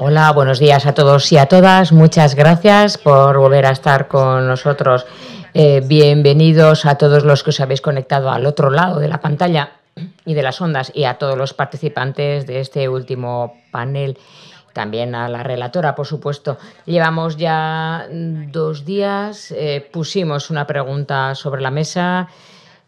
Hola, buenos días a todos y a todas. Muchas gracias por volver a estar con nosotros. Eh, bienvenidos a todos los que os habéis conectado al otro lado de la pantalla y de las ondas y a todos los participantes de este último panel también a la relatora, por supuesto. Llevamos ya dos días, eh, pusimos una pregunta sobre la mesa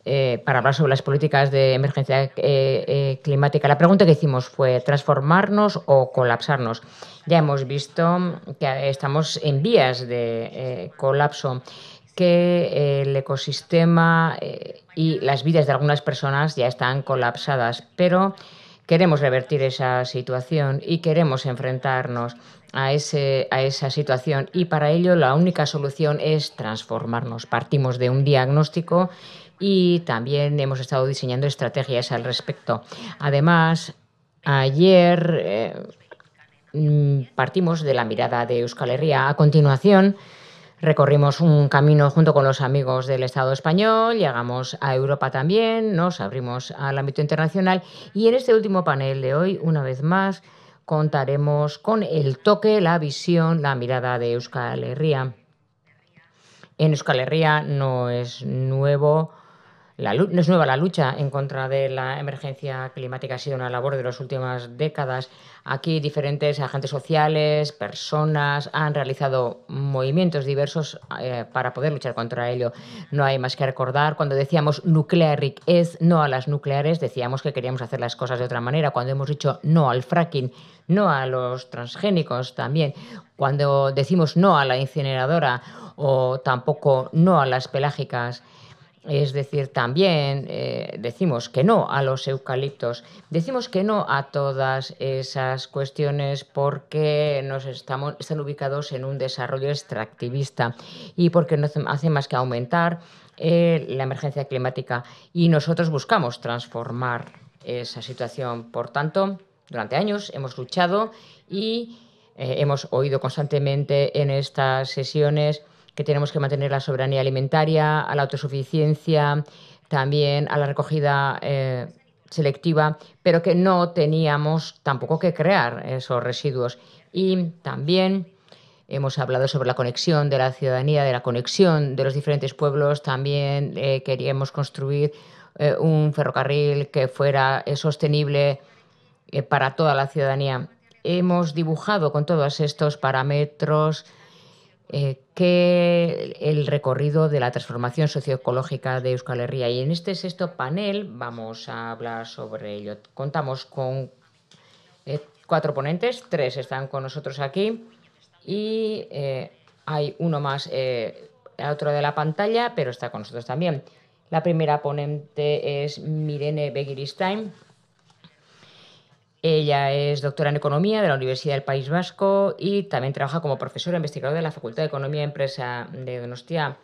eh, para hablar sobre las políticas de emergencia eh, eh, climática. La pregunta que hicimos fue transformarnos o colapsarnos. Ya hemos visto que estamos en vías de colapso, que el ecosistema y las vidas de algunas personas ya están colapsadas, pero queremos revertir esa situación y queremos enfrentarnos a, a esa situación y para ello la única solución es transformarnos. Partimos de un diagnóstico y también hemos estado diseñando estrategias al respecto. Además, ayer eh, mm, partimos de la mirada de Euskal Herria. A continuación, recorrimos un camino junto con los amigos del Estado español, llegamos a Europa también, nos abrimos al ámbito internacional y en este último panel de hoy, una vez más, contaremos con el toque, la visión, la mirada de Euskal Herria. En Euskal Herria no es nuevo la, no es nueva la lucha en contra de la emergencia climática, ha sido una labor de las últimas décadas. Aquí diferentes agentes sociales, personas han realizado movimientos diversos eh, para poder luchar contra ello. No hay más que recordar, cuando decíamos nuclearic es no a las nucleares, decíamos que queríamos hacer las cosas de otra manera. Cuando hemos dicho no al fracking, no a los transgénicos también. Cuando decimos no a la incineradora o tampoco no a las pelágicas es decir, también eh, decimos que no a los eucaliptos, decimos que no a todas esas cuestiones porque nos estamos, están ubicados en un desarrollo extractivista y porque no hace más que aumentar eh, la emergencia climática y nosotros buscamos transformar esa situación. Por tanto, durante años hemos luchado y eh, hemos oído constantemente en estas sesiones que tenemos que mantener la soberanía alimentaria, a la autosuficiencia, también a la recogida eh, selectiva, pero que no teníamos tampoco que crear esos residuos. Y también hemos hablado sobre la conexión de la ciudadanía, de la conexión de los diferentes pueblos, también eh, queríamos construir eh, un ferrocarril que fuera sostenible para toda la ciudadanía. Hemos dibujado con todos estos parámetros eh, que el recorrido de la transformación socioecológica de Euskal Herria. Y en este sexto panel vamos a hablar sobre ello. Contamos con eh, cuatro ponentes, tres están con nosotros aquí y eh, hay uno más el otro de la pantalla, pero está con nosotros también. La primera ponente es Mirene Begiristain ella es doctora en Economía de la Universidad del País Vasco y también trabaja como profesora investigadora de la Facultad de Economía y Empresa de Donostia.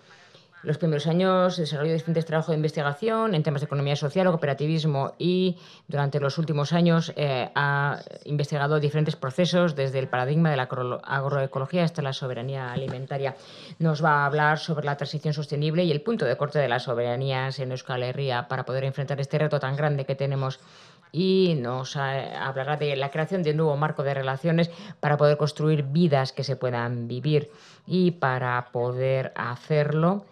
Los primeros años desarrolló diferentes trabajos de investigación en temas de economía social o cooperativismo y durante los últimos años eh, ha investigado diferentes procesos desde el paradigma de la agroecología hasta la soberanía alimentaria. Nos va a hablar sobre la transición sostenible y el punto de corte de las soberanías en Euskal Herria para poder enfrentar este reto tan grande que tenemos y nos eh, hablará de la creación de un nuevo marco de relaciones para poder construir vidas que se puedan vivir y para poder hacerlo.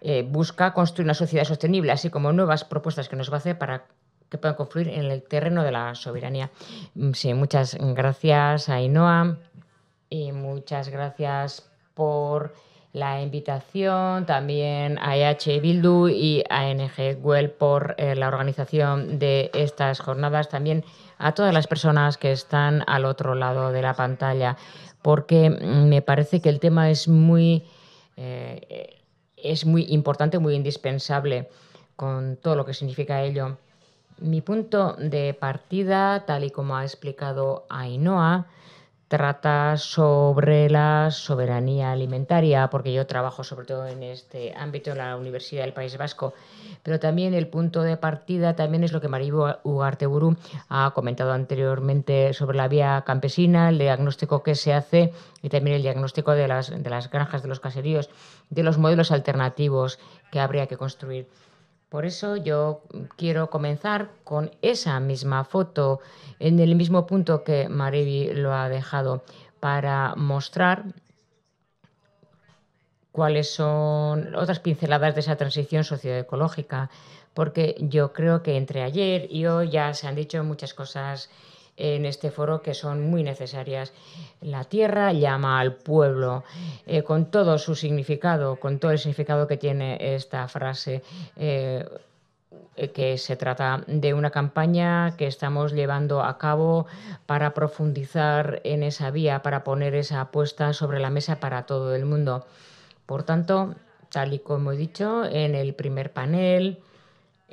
Eh, busca construir una sociedad sostenible, así como nuevas propuestas que nos va a hacer para que puedan confluir en el terreno de la soberanía. Mm, sí, muchas gracias, a Ainoa y muchas gracias por la invitación, también a EH Bildu y a NG Güell por eh, la organización de estas jornadas, también a todas las personas que están al otro lado de la pantalla, porque mm, me parece que el tema es muy, eh, es muy importante, muy indispensable con todo lo que significa ello. Mi punto de partida, tal y como ha explicado Ainhoa, trata sobre la soberanía alimentaria, porque yo trabajo sobre todo en este ámbito en la Universidad del País Vasco, pero también el punto de partida también es lo que Maribu Ugarteburu ha comentado anteriormente sobre la vía campesina, el diagnóstico que se hace y también el diagnóstico de las, de las granjas, de los caseríos, de los modelos alternativos que habría que construir. Por eso yo mm, quiero comenzar con esa misma foto en el mismo punto que Marivi lo ha dejado para mostrar cuáles son otras pinceladas de esa transición socioecológica, porque yo creo que entre ayer y hoy ya se han dicho muchas cosas en este foro que son muy necesarias. La tierra llama al pueblo, eh, con todo su significado, con todo el significado que tiene esta frase. Eh, eh, que se trata de una campaña que estamos llevando a cabo para profundizar en esa vía, para poner esa apuesta sobre la mesa para todo el mundo. Por tanto, tal y como he dicho en el primer panel,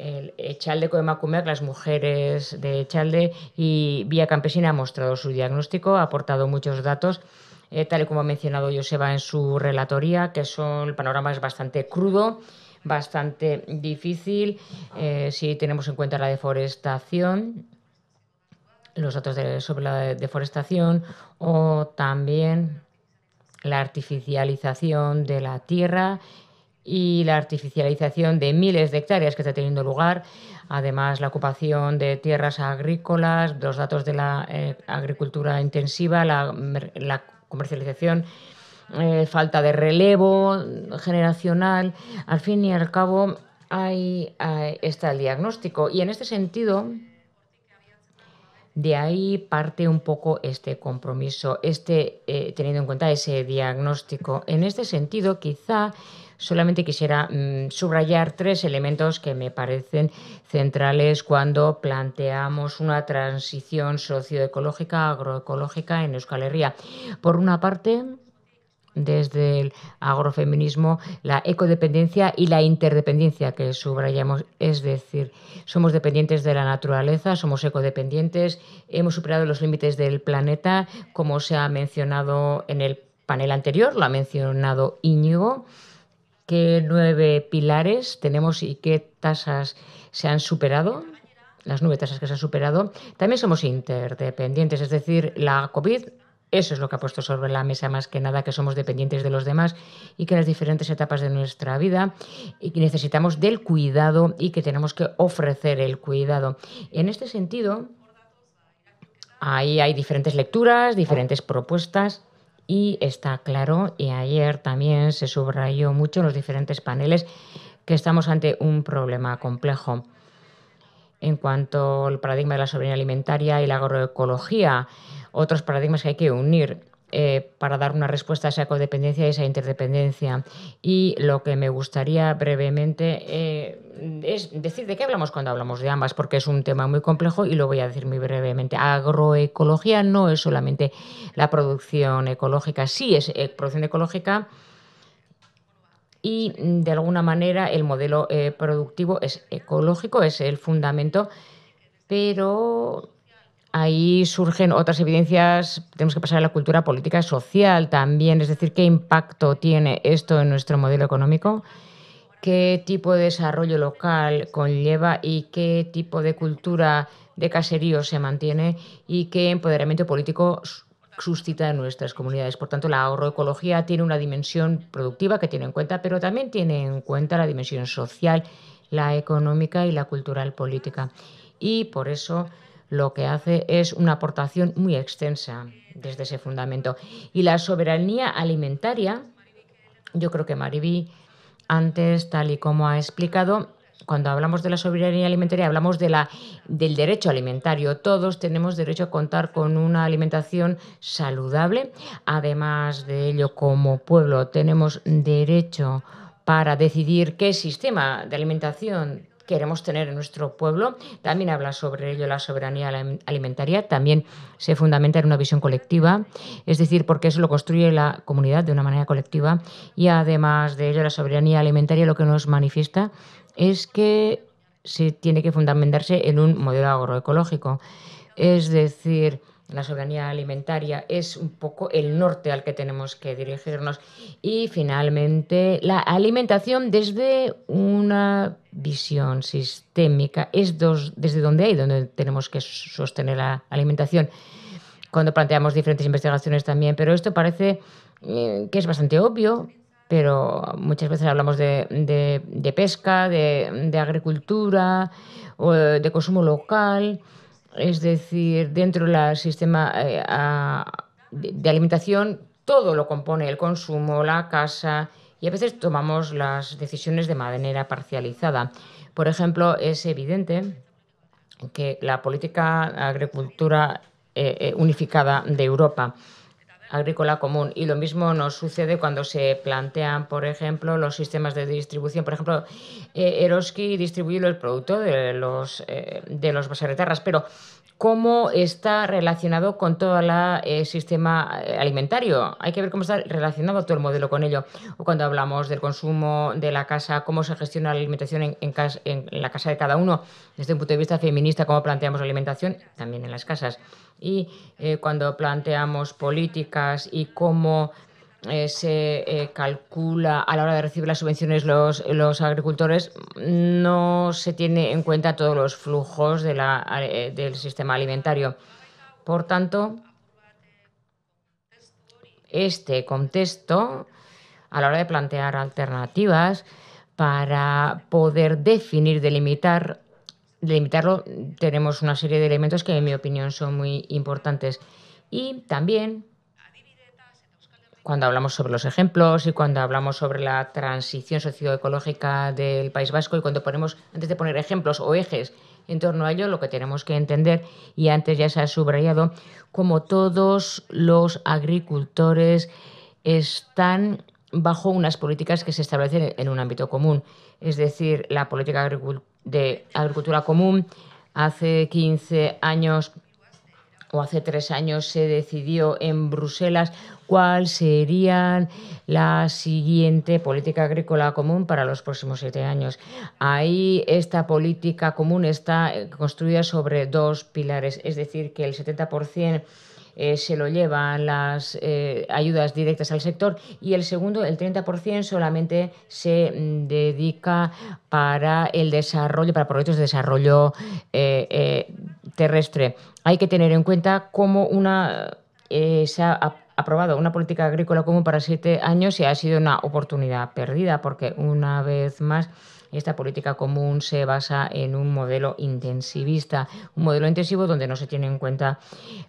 el Echaldeco de las mujeres de Echalde y Vía Campesina ha mostrado su diagnóstico, ha aportado muchos datos, eh, tal y como ha mencionado Joseba en su relatoría, que son, el panorama es bastante crudo, bastante difícil, eh, si tenemos en cuenta la deforestación, los datos sobre la deforestación o también la artificialización de la tierra y la artificialización de miles de hectáreas que está teniendo lugar, además la ocupación de tierras agrícolas, los datos de la eh, agricultura intensiva, la, comercialización, eh, falta de relevo generacional, al fin y al cabo hay, está el diagnóstico y en este sentido de ahí parte un poco este compromiso, este, eh, teniendo en cuenta ese diagnóstico. En este sentido, quizá solamente quisiera mm, subrayar tres elementos que me parecen centrales cuando planteamos una transición socioecológica, agroecológica en Euskal Herria. Por una parte, desde el agrofeminismo, la ecodependencia y la interdependencia que subrayamos. Es decir, somos dependientes de la naturaleza, somos ecodependientes, hemos superado los límites del planeta, como se ha mencionado en el panel anterior, lo ha mencionado Íñigo qué nueve pilares tenemos y qué tasas se han superado, las nueve tasas que se han superado. También somos interdependientes, es decir, la COVID eso es lo que ha puesto sobre la mesa más que nada, que somos dependientes de los demás y que en las diferentes etapas de nuestra vida necesitamos del cuidado y que tenemos que ofrecer el cuidado. En este sentido, ahí hay diferentes lecturas, diferentes propuestas y está claro, y ayer también se subrayó mucho en los diferentes paneles, que estamos ante un problema complejo. En cuanto al paradigma de la soberanía alimentaria y la agroecología, otros paradigmas que hay que unir eh, para dar una respuesta a esa codependencia y esa interdependencia. Y lo que me gustaría brevemente eh, es decir de qué hablamos cuando hablamos de ambas, porque es un tema muy complejo y lo voy a decir muy brevemente. Agroecología no es solamente la producción ecológica, sí es eh, producción ecológica y de alguna manera el modelo productivo es ecológico, es el fundamento, pero ahí surgen otras evidencias, tenemos que pasar a la cultura política y social también, es decir, qué impacto tiene esto en nuestro modelo económico, qué tipo de desarrollo local conlleva y qué tipo de cultura de caserío se mantiene y qué empoderamiento político suscita en nuestras comunidades. Por tanto, la agroecología tiene una dimensión productiva que tiene en cuenta, pero también tiene en cuenta la dimensión social, la económica y la cultural política. Y por eso lo que hace es una aportación muy extensa desde ese fundamento. Y la soberanía alimentaria, yo creo que Mariví antes, tal y como ha explicado, cuando hablamos de la soberanía alimentaria, hablamos de la, del derecho alimentario. Todos tenemos derecho a contar con una alimentación saludable. Además de ello, como pueblo, tenemos derecho para decidir qué sistema de alimentación queremos tener en nuestro pueblo. También habla sobre ello la soberanía alimentaria, también se fundamenta en una visión colectiva, es decir, porque eso lo construye la comunidad de una manera colectiva y además de ello la soberanía alimentaria lo que nos manifiesta es que se tiene que fundamentarse en un modelo agroecológico. Es decir, la soberanía alimentaria es un poco el norte al que tenemos que dirigirnos. Y finalmente, la alimentación desde una visión sistémica es dos, desde donde hay, donde tenemos que sostener la alimentación. Cuando planteamos diferentes investigaciones también, pero esto parece eh, que es bastante obvio, pero muchas veces hablamos de, pesca, de, agricultura, de consumo local es decir, dentro del sistema eh, de, alimentación, todo lo compone el consumo, la casa, y a veces tomamos las decisiones de manera parcializada. Por ejemplo, es evidente que la política agricultura eh, eh, unificada de Europa agrícola común. Y lo mismo nos sucede cuando se plantean, por ejemplo, los sistemas de distribución. Por ejemplo, eh, Eroski distribuye el producto de los, eh, de los pero ¿cómo está relacionado con todo el eh, sistema eh, alimentario? Hay que ver cómo está relacionado todo el modelo con ello. O cuando hablamos del consumo de la casa, cómo se gestiona la alimentación en, en la casa de cada uno, desde un punto de vista feminista, cómo planteamos la alimentación también en las casas y eh, cuando planteamos políticas y cómo eh, se eh, calcula a la hora de recibir las subvenciones los, agricultores, no se tiene en cuenta todos los flujos del sistema alimentario. Por tanto, este contexto, a la hora de plantear alternativas, para poder definir, delimitar de limitarlo tenemos una serie de elementos que en mi opinión son muy importantes. Y también cuando hablamos sobre los ejemplos y cuando hablamos sobre la transición socioecológica del País Vasco y cuando ponemos, antes de poner ejemplos o ejes en torno a ello, lo que tenemos que entender, y antes ya se ha subrayado, como todos los agricultores están bajo unas políticas que se establecen en un ámbito común. Es decir, la política agrícola de agricultura común. Hace 15 años o hace tres años se decidió en Bruselas cuál sería la siguiente política agrícola común para los próximos siete años. Ahí esta política común está construida sobre dos pilares, es decir, que el 70% eh, se lo llevan las eh, ayudas directas al sector y el segundo, el 30% solamente se mm, dedica para el desarrollo, para proyectos de desarrollo eh, terrestre. Hay que tener en cuenta cómo una, se ha aprobado una política agrícola común para siete años y ha sido una oportunidad perdida porque una vez más esta política común se basa en un modelo intensivista, un modelo intensivo donde no se tiene en cuenta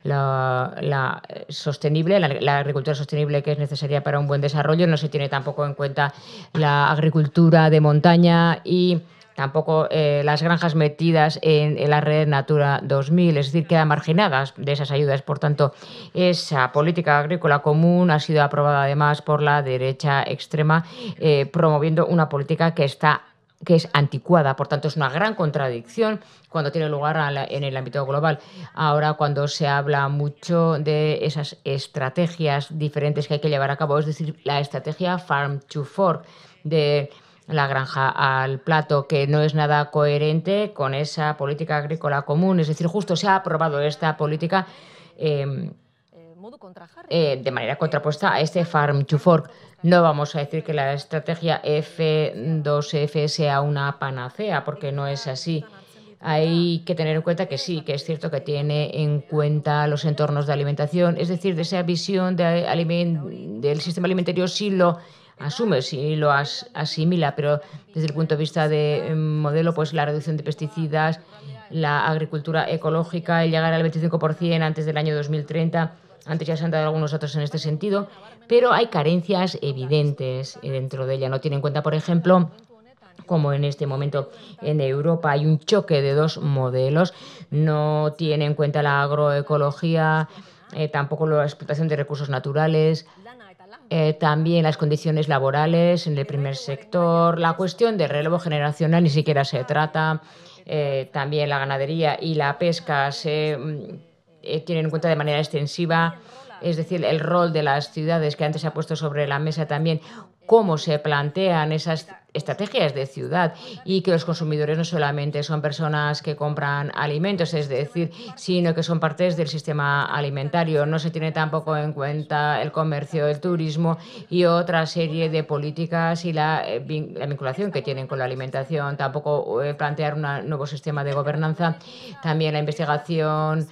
la, eh, sostenible, la, agricultura sostenible que es necesaria para un buen desarrollo, no se tiene tampoco en cuenta la agricultura de montaña y tampoco eh, las granjas metidas en, la red Natura 2000, es decir, quedan marginadas de esas ayudas. Por tanto, esa política agrícola común ha sido aprobada además por la derecha extrema, eh, promoviendo una política que está que es anticuada, por tanto es una gran contradicción cuando tiene lugar en el ámbito global. Ahora cuando se habla mucho de esas estrategias diferentes que hay que llevar a cabo, es decir, la estrategia farm to fork de la granja al plato, que no es nada coherente con esa política agrícola común, es decir, justo se ha aprobado esta política eh, eh, de manera contrapuesta a este Farm to Fork. No vamos a decir que la estrategia F2F sea una panacea, porque no es así. Hay que tener en cuenta que sí, que es cierto que tiene en cuenta los entornos de alimentación, es decir, de esa visión del sistema alimentario sí lo asume, sí lo asimila, pero desde el punto de vista de eh, modelo, pues la reducción de pesticidas, la agricultura ecológica, el llegar al 25% antes del año 2030 antes ya se han dado algunos otros en este sentido, pero hay carencias evidentes dentro de ella. No tiene en cuenta, por ejemplo, como en este momento en Europa hay un choque de dos modelos, no tiene en cuenta la agroecología, eh, tampoco la explotación de recursos naturales, eh, también las condiciones laborales en el primer sector, la cuestión del relevo generacional ni siquiera se trata, eh, también la ganadería y la pesca se mm, eh, tienen en cuenta de manera extensiva, es decir, el rol de las ciudades que antes se ha puesto sobre la mesa también, cómo se plantean esas estrategias de ciudad y que los consumidores no solamente son personas que compran alimentos, es decir, sino que son partes del sistema alimentario. No se tiene tampoco en cuenta el comercio, el turismo y otra serie de políticas y la, eh, vinculación que tienen con la alimentación. Tampoco eh, plantear un nuevo sistema de gobernanza, también la investigación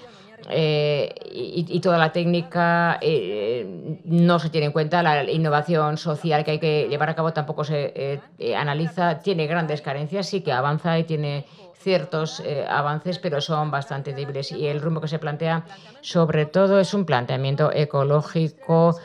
eh, y, toda la técnica eh, no se tiene en cuenta, la innovación social que hay que llevar a cabo tampoco se eh, analiza, tiene grandes carencias, sí que avanza y tiene ciertos avances, pero son bastante débiles. Y el rumbo que se plantea, sobre todo, es un planteamiento ecológico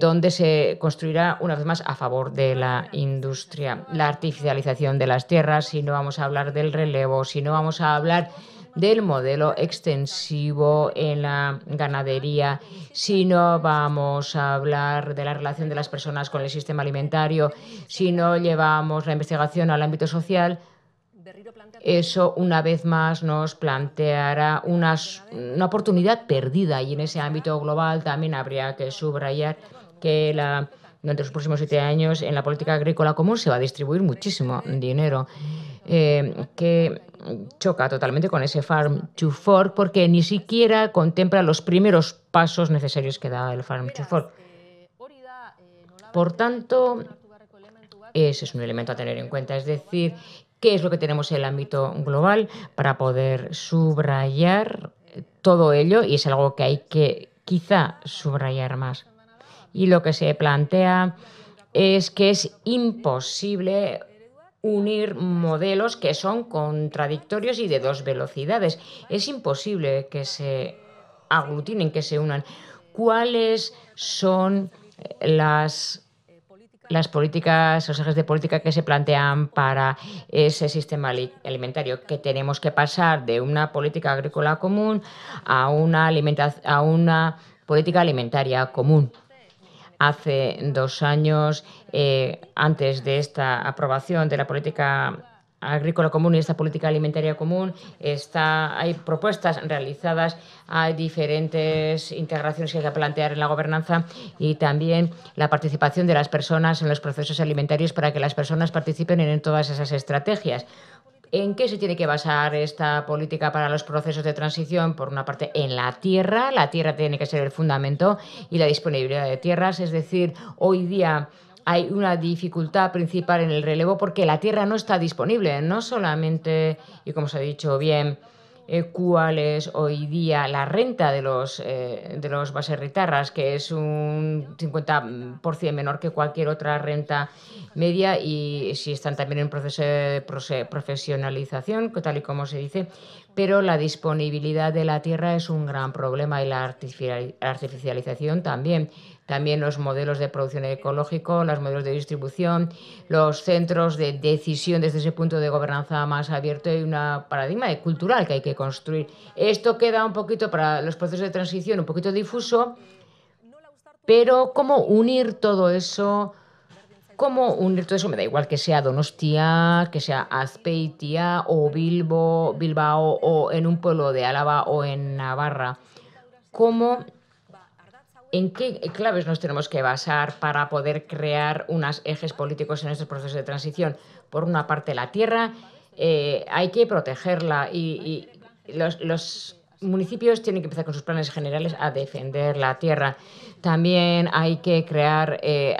donde se construirá, una vez más, a favor de la industria, la artificialización de las tierras, si no vamos a hablar del relevo, si no vamos a hablar del modelo extensivo en la ganadería, si no vamos a hablar de la relación de las personas con el sistema alimentario, si no llevamos la investigación al ámbito social, eso una vez más nos planteará una, una oportunidad perdida y en ese ámbito global también habría que subrayar que la, durante los próximos siete años en la política agrícola común se va a distribuir muchísimo dinero. Eh, que choca totalmente con ese Farm to Fork porque ni siquiera contempla los primeros pasos necesarios que da el Farm to Fork. Por tanto, ese es un elemento a tener en cuenta, es decir, qué es lo que tenemos en el ámbito global para poder subrayar todo ello y es algo que hay que quizá subrayar más. Y lo que se plantea es que es imposible unir modelos que son contradictorios y de dos velocidades. Es imposible que se aglutinen, que se unan. ¿Cuáles son eh, las las políticas, los ejes de política que se plantean para ese sistema alimentario, que tenemos que pasar de una política agrícola común a una, a una política alimentaria común hace dos años, eh, antes de esta aprobación de la política agrícola común y esta política alimentaria común. Está, hay propuestas realizadas, hay diferentes integraciones que hay que plantear en la gobernanza y también la participación de las personas en los procesos alimentarios para que las personas participen en todas esas estrategias. ¿En qué se tiene que basar esta política para los procesos de transición? Por una parte, en la tierra. La tierra tiene que ser el fundamento y la disponibilidad de tierras. Es decir, hoy día hay una dificultad principal en el relevo porque la tierra no está disponible. No solamente, y como se ha dicho bien, eh, cuál es hoy día la renta de los, eh, de los baserritarras, que es un 50% mm, menor que cualquier otra renta media y si están también en proceso de profesionalización, tal y como se dice, pero la disponibilidad de la tierra es un gran problema y la artificialización también también los modelos de producción ecológico, los modelos de distribución, los centros de decisión desde ese punto de gobernanza más abierto y una paradigma cultural que hay que construir. Esto queda un poquito para los procesos de transición un poquito difuso, pero cómo unir todo eso, cómo unir todo eso, me da igual que sea Donostia, que sea Azpeitia o Bilbo, Bilbao o en un pueblo de Álava o en Navarra, cómo ¿En qué claves nos tenemos que basar para poder crear unos ejes políticos en estos procesos de transición? Por una parte, la tierra, eh, hay que protegerla y, los, municipios tienen que empezar con sus planes generales a defender la tierra. También hay que crear eh,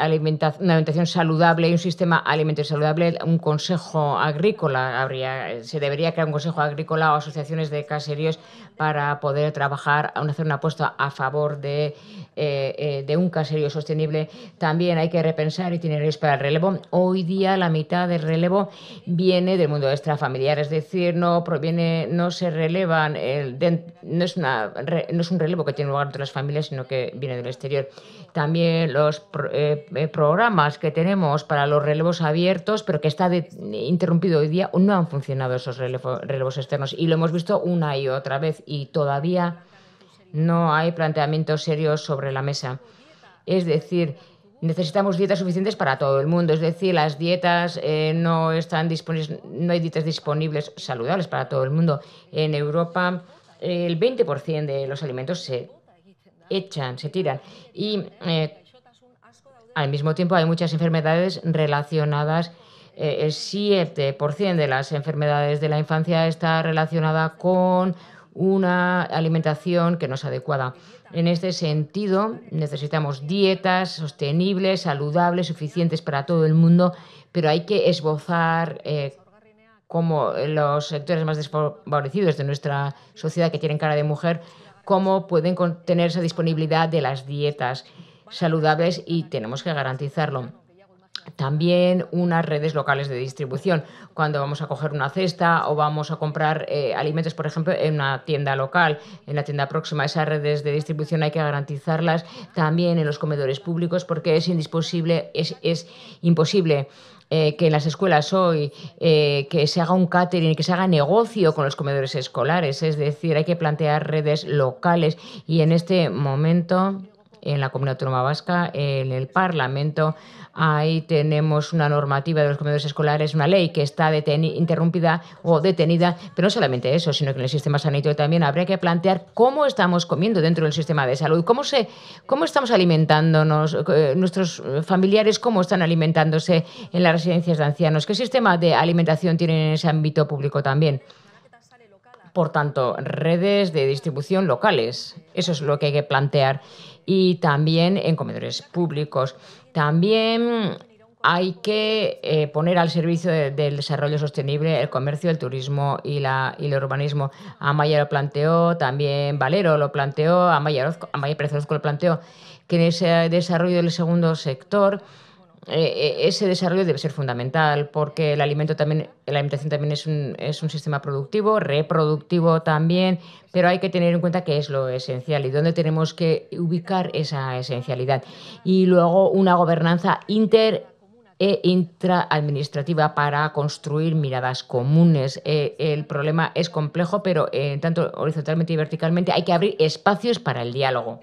una alimentación saludable y un sistema alimentario saludable, un consejo agrícola. Habría, se debería crear un consejo agrícola o asociaciones de caseríos para poder trabajar, hacer una apuesta a favor eh, eh, de, un caserío sostenible. También hay que repensar y itinerarios para el relevo. Hoy día la mitad del relevo viene del mundo extrafamiliar, es decir, no proviene, no se relevan, no, es no es un relevo que tiene lugar entre las familias, sino que viene del exterior. También los eh, programas que tenemos para los relevos abiertos, pero que está interrumpido hoy día, no han funcionado esos relevos externos y lo hemos visto una y otra vez y todavía no hay planteamientos serios sobre la mesa. Es decir, necesitamos dietas suficientes para todo el mundo. Es decir, las dietas eh, no están disponibles, no hay dietas disponibles saludables para todo el mundo. En Europa, el 20% de los alimentos se echan, se tiran. Y eh, al mismo tiempo hay muchas enfermedades relacionadas. Eh, el 7% de las enfermedades de la infancia está relacionada con una alimentación que no es adecuada. En este sentido, necesitamos dietas sostenibles, saludables, suficientes para todo el mundo, pero hay que esbozar eh, como cómo los sectores más desfavorecidos de nuestra sociedad que tienen cara de mujer, cómo pueden tener esa disponibilidad de las dietas saludables y tenemos que garantizarlo. También unas redes locales de distribución. Cuando vamos a coger una cesta o vamos a comprar eh, alimentos, por ejemplo, en una tienda local, en la tienda próxima, esas redes de distribución hay que garantizarlas también en los comedores públicos porque es, es, es imposible eh, que en las escuelas hoy eh, que se haga un catering, que se haga negocio con los comedores escolares. Es decir, hay que plantear redes locales y en este momento en la Comunidad Autónoma Vasca, en el Parlamento, Ahí tenemos una normativa de los comedores escolares, una ley que está interrumpida o detenida, pero no solamente eso, sino que en el sistema sanitario también habría que plantear cómo estamos comiendo dentro del sistema de salud, cómo, cómo estamos alimentándonos, eh, nuestros eh, familiares, cómo están alimentándose en las residencias de ancianos, qué sistema de alimentación tienen en ese ámbito público también. Por tanto, redes de distribución locales, eso es lo que hay que plantear, y también en comedores públicos también hay que eh, poner al servicio del desarrollo sostenible el comercio, el turismo y, el urbanismo. Amaya lo planteó, también Valero lo planteó, Amaya, Pérez lo planteó, que en ese desarrollo del segundo sector eh, eh, ese desarrollo debe ser fundamental porque el alimento también, la alimentación también es un, sistema productivo, reproductivo también, pero hay que tener en cuenta qué es lo esencial y dónde tenemos que ubicar esa esencialidad. Y luego una gobernanza inter e intraadministrativa para construir miradas comunes. Eh, el problema es complejo, pero tanto horizontalmente y verticalmente hay que abrir espacios para el diálogo.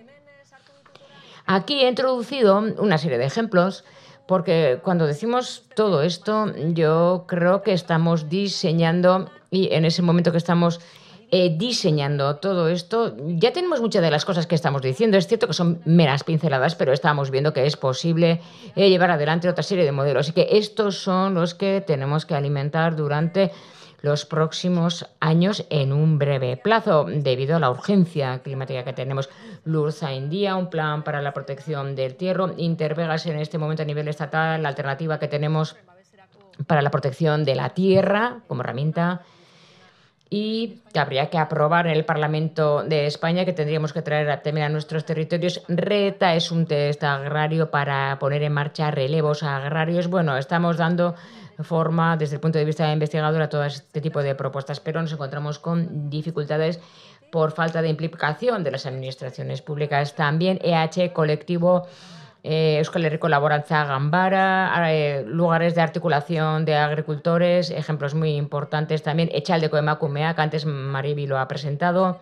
Aquí he introducido una serie de ejemplos porque cuando decimos todo esto, yo creo que estamos diseñando, y en ese momento que estamos eh, diseñando todo esto, ya tenemos muchas de las cosas que estamos diciendo. Es cierto que son meras pinceladas, pero estamos viendo que es posible eh, llevar adelante otra serie de modelos. Así que estos son los que tenemos que alimentar durante los próximos años en un breve plazo, debido a la urgencia climática que tenemos. Lurza día, un plan para la protección del tierra. Intervegas en este momento a nivel estatal, la alternativa que tenemos para la protección de la tierra como herramienta y que habría que aprobar en el Parlamento de España, que tendríamos que traer a a nuestros territorios. RETA es un test agrario para poner en marcha relevos agrarios. Bueno, estamos dando forma, desde el punto de vista de investigador, a todo este tipo de propuestas, pero nos encontramos con dificultades por falta de implicación de las administraciones públicas. También EH Colectivo eh, Euskal Gambara, eh, lugares de articulación de agricultores, ejemplos muy importantes también, Echaldeco Macumea, que antes Maribi lo ha presentado,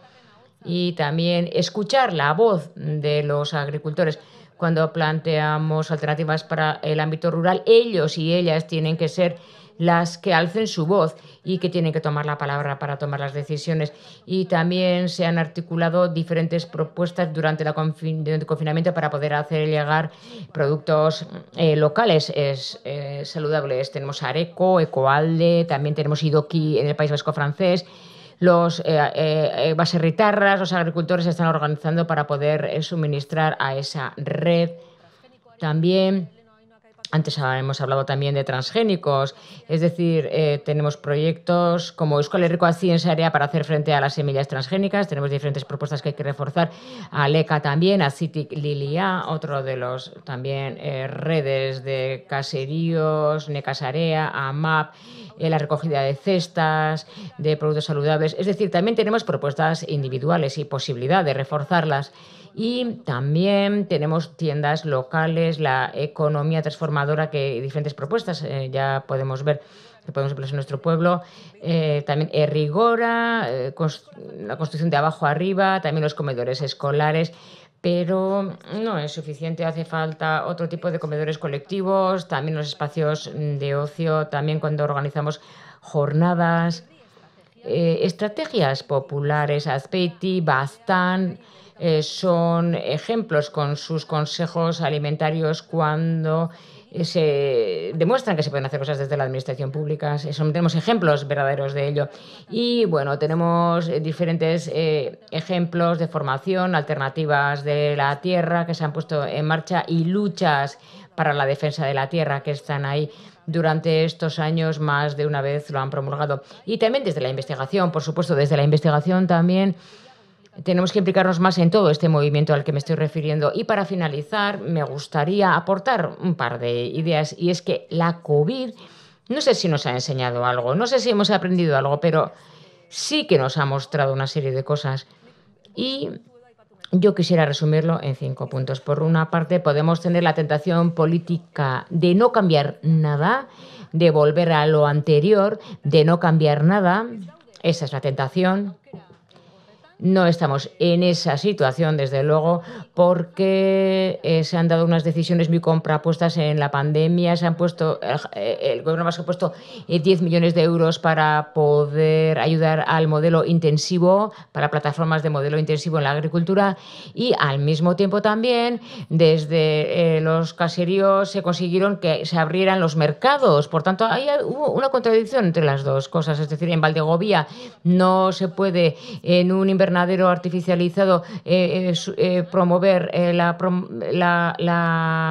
y también escuchar la voz de los agricultores cuando planteamos alternativas para el ámbito rural, ellos y ellas tienen que ser las que alcen su voz y que tienen que tomar la palabra para tomar las decisiones. Y también se han articulado diferentes propuestas durante, el confinamiento para poder hacer llegar productos eh, locales es, eh, saludables. Tenemos Areco, Ecoalde, también tenemos Idoki en el País Vasco francés los eh, eh, eh, baserritarras, los agricultores se están organizando para poder eh, suministrar a esa red. También antes hemos hablado también de transgénicos, es decir, tenemos proyectos como Euskal Herriko Ciencia área para hacer frente a las semillas transgénicas, tenemos diferentes propuestas que hay que reforzar, a LECA también, a Citic Lilia, otro de los también redes de caseríos, Necasarea, AMAP, eh, la recogida de cestas, de productos saludables. Es decir, también tenemos propuestas individuales y posibilidad de reforzarlas. Y también tenemos tiendas locales, la economía transformadora, que diferentes propuestas eh, ya podemos ver que podemos ver en nuestro pueblo. Eh, también Errigora, la construcción de abajo arriba, también los comedores escolares pero no es suficiente, hace falta otro tipo de comedores colectivos, también los espacios de ocio, también cuando organizamos jornadas, eh, estrategias populares, Azpeiti, Bastan, eh, son ejemplos con sus consejos alimentarios cuando se demuestran que se pueden hacer cosas desde la administración pública. tenemos ejemplos verdaderos de ello. Y bueno, tenemos eh, diferentes eh, ejemplos de formación, alternativas de la tierra que se han puesto en marcha y luchas para la defensa de la tierra que están ahí durante estos años, más de una vez lo han promulgado. Y también desde la investigación, por supuesto, desde la investigación también tenemos que implicarnos más en todo este movimiento al que me estoy refiriendo. Y para finalizar, me gustaría aportar un par de ideas y es que la COVID, no sé si nos ha enseñado algo, no sé si hemos aprendido algo, pero sí que nos ha mostrado una serie de cosas. Y yo quisiera resumirlo en cinco puntos. Por una parte, podemos tener la tentación política de no cambiar nada, de volver a lo anterior, de no cambiar nada. Esa es la tentación no estamos en esa situación, desde luego, porque eh, se han dado unas decisiones muy comprapuestas en la pandemia. Se han puesto, eh, eh, el gobierno más ha puesto 10 millones de euros para poder ayudar al modelo intensivo, para plataformas de modelo intensivo en la agricultura. Y al mismo tiempo también, desde los caseríos se consiguieron que se abrieran los mercados. Por tanto, hay hubo una contradicción entre las dos cosas. Es decir, en Valdegovía no se puede en un invernadero invernadero artificializado, eh, eh, eh, promover la,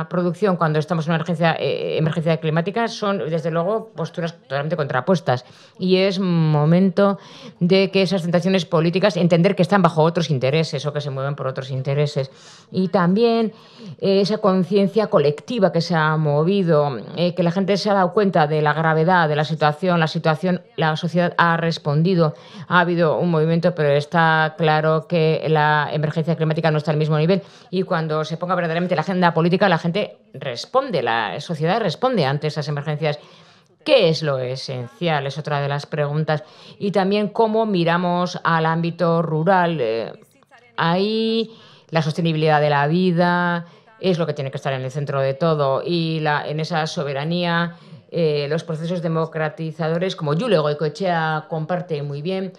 producción cuando estamos en una emergencia, emergencia climática, son desde luego posturas totalmente contrapuestas. Y es momento de que esas tentaciones políticas, entender que están bajo otros intereses o que se mueven por otros intereses. Y también esa conciencia colectiva que se ha movido, que la gente se ha dado cuenta de la gravedad de la situación, la situación, la sociedad ha respondido, ha habido un movimiento, pero está claro que la emergencia climática no está al mismo nivel y cuando se ponga verdaderamente la agenda política, la gente responde, la sociedad responde ante esas emergencias. ¿Qué es lo esencial? Es otra de las preguntas. Y también cómo miramos al ámbito rural. Eh, ahí la sostenibilidad de la vida es lo que tiene que estar en el centro de todo. Y la, en esa soberanía, eh, los procesos democratizadores, como y Cochea comparte muy bien,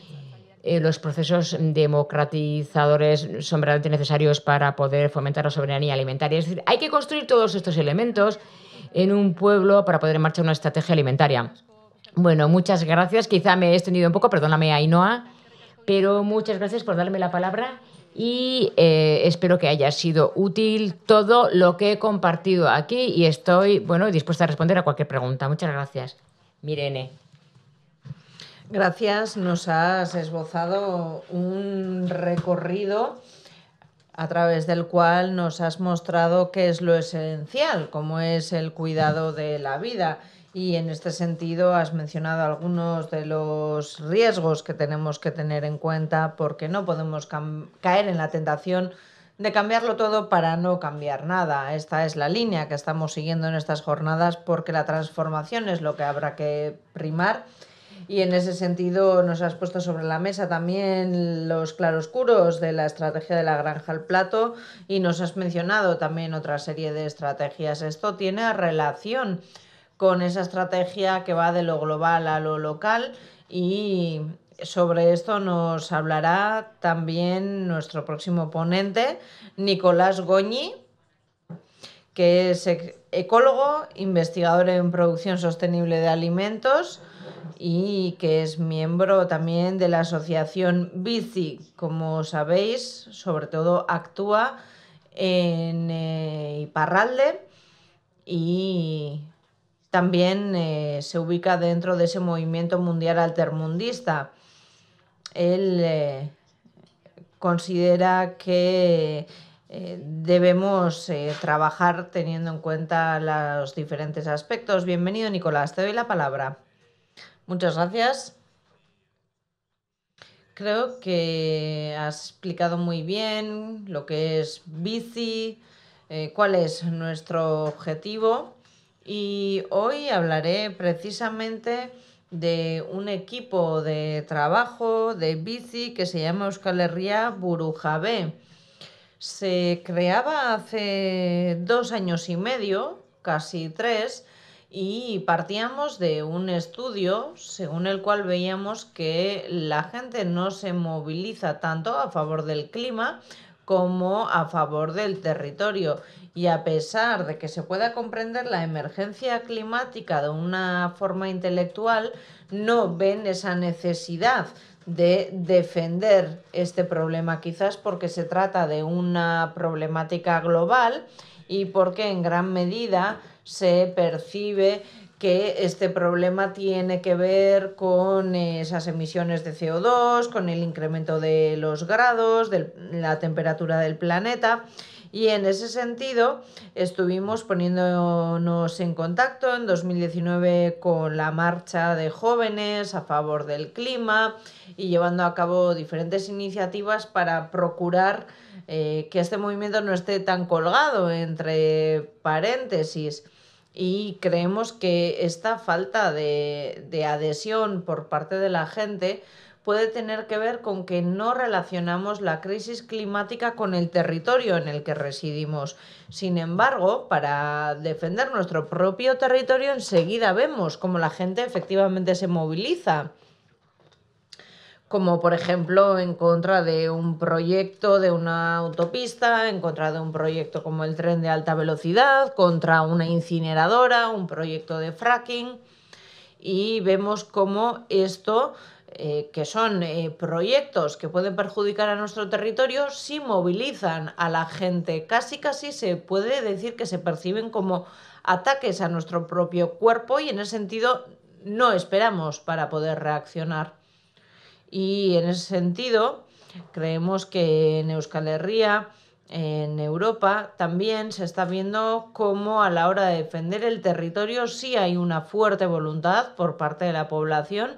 eh, los procesos democratizadores son realmente necesarios para poder fomentar la soberanía alimentaria. Es decir, hay que construir todos estos elementos en un pueblo para poder en marcha una estrategia alimentaria. Bueno, muchas gracias. Quizá me he extendido un poco, perdóname Ainhoa, pero muchas gracias por darme la palabra y eh, espero que haya sido útil todo lo que he compartido aquí y estoy bueno dispuesta a responder a cualquier pregunta. Muchas gracias. Mirene. Gracias, nos has esbozado un recorrido a través del cual nos has mostrado qué es lo esencial, cómo es el cuidado de la vida. Y en este sentido has mencionado algunos de los riesgos que tenemos que tener en cuenta porque no podemos caer en la tentación de cambiarlo todo para no cambiar nada. Esta es la línea que estamos siguiendo en estas jornadas porque la transformación es lo que habrá que primar y en ese sentido nos has puesto sobre la mesa también los claroscuros de la estrategia de la granja al plato y nos has mencionado también otra serie de estrategias. Esto tiene relación con esa estrategia que va de lo global a lo local y sobre esto nos hablará también nuestro próximo ponente, Nicolás Goñi, que es ecólogo, investigador en producción sostenible de alimentos y que es miembro también de la asociación Bici. Como sabéis, sobre todo actúa en eh, Iparralde y también eh, se ubica dentro de ese movimiento mundial altermundista. Él eh, considera que debemos trabajar teniendo en cuenta los diferentes aspectos. Bienvenido, Nicolás, te doy la palabra. Muchas gracias. Creo que has explicado muy bien lo que es bici, eh, cuál es nuestro objetivo y hoy hablaré precisamente de un equipo de trabajo de bici que se llama Euskal Herria Burujabé. Se creaba hace dos años y medio, casi tres, y partíamos de un estudio según el cual veíamos que la gente no se moviliza tanto a favor del clima como a favor del territorio. Y a pesar de que se pueda comprender la emergencia climática de una forma intelectual, no ven esa necesidad de defender este problema, quizás porque se trata de una problemática global y porque en gran medida se percibe que este problema tiene que ver con esas emisiones de CO2, con el incremento de los grados, de la temperatura del planeta. Y en ese sentido estuvimos poniéndonos en contacto en 2019 con la marcha de jóvenes a favor del clima y llevando a cabo diferentes iniciativas para procurar eh, que este movimiento no esté tan colgado entre paréntesis y creemos que esta falta de, adhesión por parte de la gente puede tener que ver con que no relacionamos la crisis climática con el territorio en el que residimos. Sin embargo, para defender nuestro propio territorio enseguida vemos cómo la gente efectivamente se moviliza como por ejemplo en contra de un proyecto de una autopista, en contra de un proyecto como el tren de alta velocidad, contra una incineradora, un proyecto de fracking. Y vemos cómo esto, eh, que son eh, proyectos que pueden perjudicar a nuestro territorio, si movilizan a la gente, casi casi se puede decir que se perciben como ataques a nuestro propio cuerpo y en ese sentido no esperamos para poder reaccionar. Y en ese sentido, creemos que en Euskal Herria, en Europa, también se está viendo cómo a la hora de defender el territorio sí hay una fuerte voluntad por parte de la población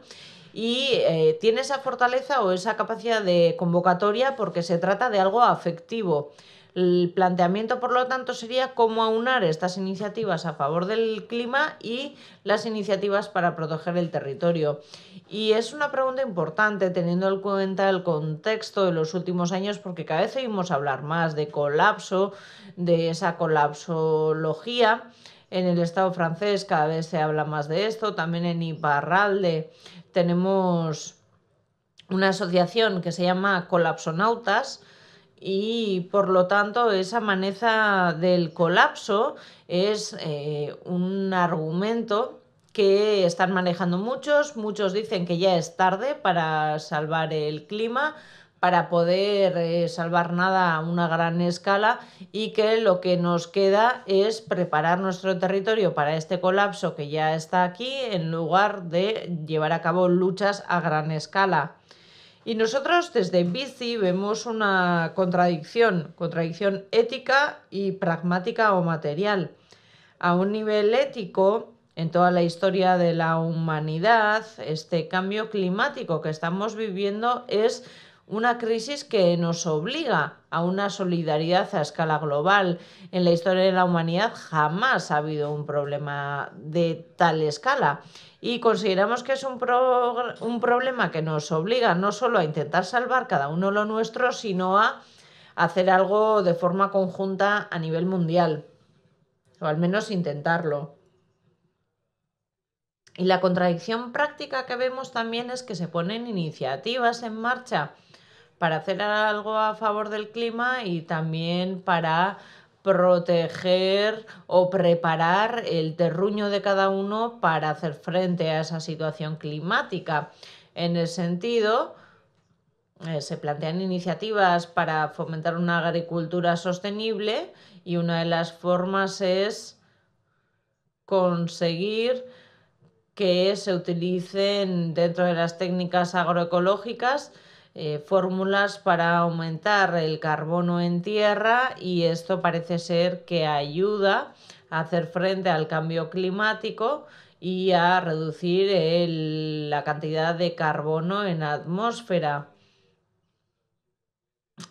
y eh, tiene esa fortaleza o esa capacidad de convocatoria porque se trata de algo afectivo. El planteamiento, por lo tanto, sería cómo aunar estas iniciativas a favor del clima y las iniciativas para proteger el territorio. Y es una pregunta importante teniendo en cuenta el contexto de los últimos años porque cada vez oímos hablar más de colapso, de esa colapsología. En el Estado francés cada vez se habla más de esto. También en Iparralde tenemos una asociación que se llama Colapsonautas y por lo tanto esa maneza del colapso es eh, un argumento que están manejando muchos. Muchos dicen que ya es tarde para salvar el clima, para poder eh, salvar nada a una gran escala y que lo que nos queda es preparar nuestro territorio para este colapso que ya está aquí en lugar de llevar a cabo luchas a gran escala. Y nosotros desde Bici vemos una contradicción, contradicción ética y pragmática o material. A un nivel ético, en toda la historia de la humanidad, este cambio climático que estamos viviendo es una crisis que nos obliga a una solidaridad a escala global. En la historia de la humanidad jamás ha habido un problema de tal escala y consideramos que es un, problema que nos obliga no solo a intentar salvar cada uno lo nuestro, sino a hacer algo de forma conjunta a nivel mundial, o al menos intentarlo. Y la contradicción práctica que vemos también es que se ponen iniciativas en marcha para hacer algo a favor del clima y también para proteger o preparar el terruño de cada uno para hacer frente a esa situación climática. En ese sentido, eh, se plantean iniciativas para fomentar una agricultura sostenible y una de las formas es conseguir que se utilicen dentro de las técnicas agroecológicas eh, fórmulas para aumentar el carbono en tierra y esto parece ser que ayuda a hacer frente al cambio climático y a reducir la cantidad de carbono en atmósfera.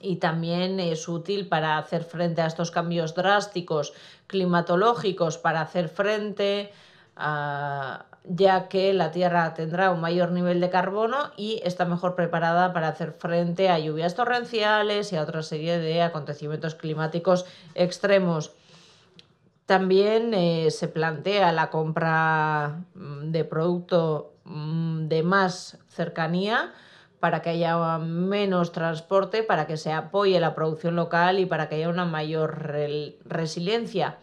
Y también es útil para hacer frente a estos cambios drásticos climatológicos, para hacer frente a, ya que la Tierra tendrá un mayor nivel de carbono y está mejor preparada para hacer frente a lluvias torrenciales y a otra serie de acontecimientos climáticos extremos. También eh, se plantea la compra mm, de producto mm, de más cercanía para que haya menos transporte, para que se apoye la producción local y para que haya una mayor resiliencia.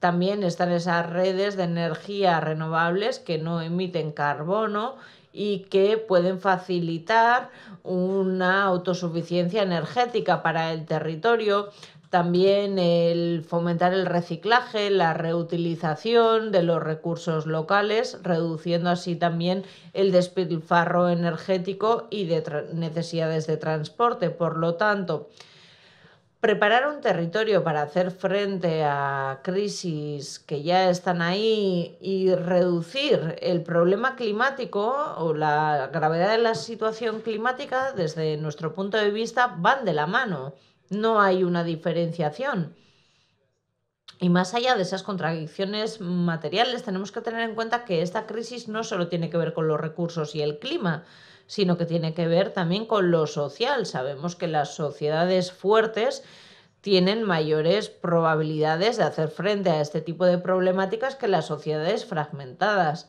También están esas redes de energía renovables que no emiten carbono y que pueden facilitar una autosuficiencia energética para el territorio, también el fomentar el reciclaje, la reutilización de los recursos locales, reduciendo así también el despilfarro energético y de necesidades de transporte. Por lo tanto, preparar un territorio para hacer frente a crisis que ya están ahí y reducir el problema climático o la gravedad de la situación climática desde nuestro punto de vista van de la mano. No hay una diferenciación. Y más allá de esas contradicciones materiales, tenemos que tener en cuenta que esta crisis no solo tiene que ver con los recursos y el clima, sino que tiene que ver también con lo social. Sabemos que las sociedades fuertes tienen mayores probabilidades de hacer frente a este tipo de problemáticas que las sociedades fragmentadas.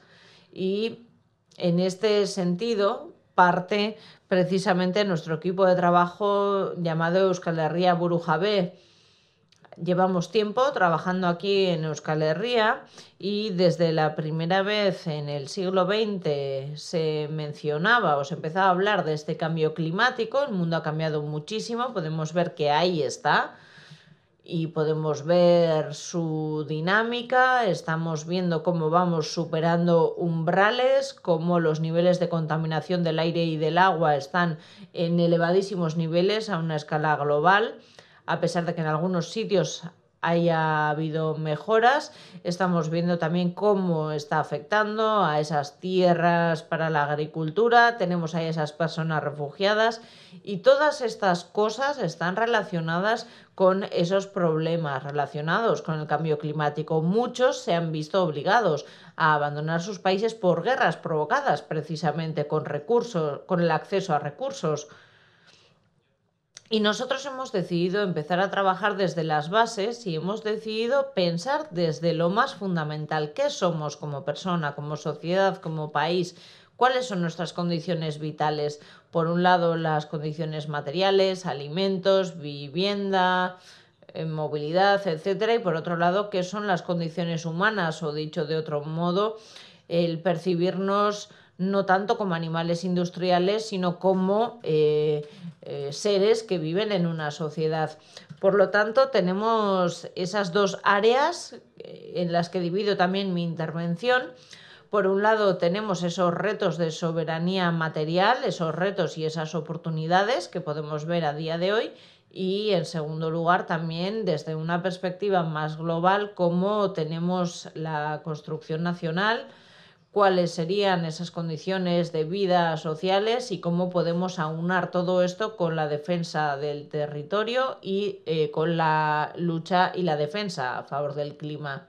Y en este sentido, parte precisamente nuestro equipo de trabajo llamado Euskal Herria Burujabe, Llevamos tiempo trabajando aquí en Euskal Herria y desde la primera vez en el siglo XX se mencionaba o se empezaba a hablar de este cambio climático. El mundo ha cambiado muchísimo, podemos ver que ahí está y podemos ver su dinámica, estamos viendo cómo vamos superando umbrales, cómo los niveles de contaminación del aire y del agua están en elevadísimos niveles a una escala global a pesar de que en algunos sitios haya habido mejoras. Estamos viendo también cómo está afectando a esas tierras para la agricultura, tenemos a esas personas refugiadas y todas estas cosas están relacionadas con esos problemas relacionados con el cambio climático. Muchos se han visto obligados a abandonar sus países por guerras provocadas precisamente con recursos, con el acceso a recursos. Y nosotros hemos decidido empezar a trabajar desde las bases y hemos decidido pensar desde lo más fundamental, qué somos como persona, como sociedad, como país, cuáles son nuestras condiciones vitales. Por un lado, las condiciones materiales, alimentos, vivienda, eh, movilidad, etcétera, y por otro lado, qué son las condiciones humanas, o dicho de otro modo, el percibirnos no tanto como animales industriales, sino como eh, eh, seres que viven en una sociedad. Por lo tanto, tenemos esas dos áreas eh, en las que divido también mi intervención. Por un lado, tenemos esos retos de soberanía material, esos retos y esas oportunidades que podemos ver a día de hoy. Y en segundo lugar, también desde una perspectiva más global, cómo tenemos la construcción nacional, cuáles serían esas condiciones de vida sociales y cómo podemos aunar todo esto con la defensa del territorio y eh, con la lucha y la defensa a favor del clima.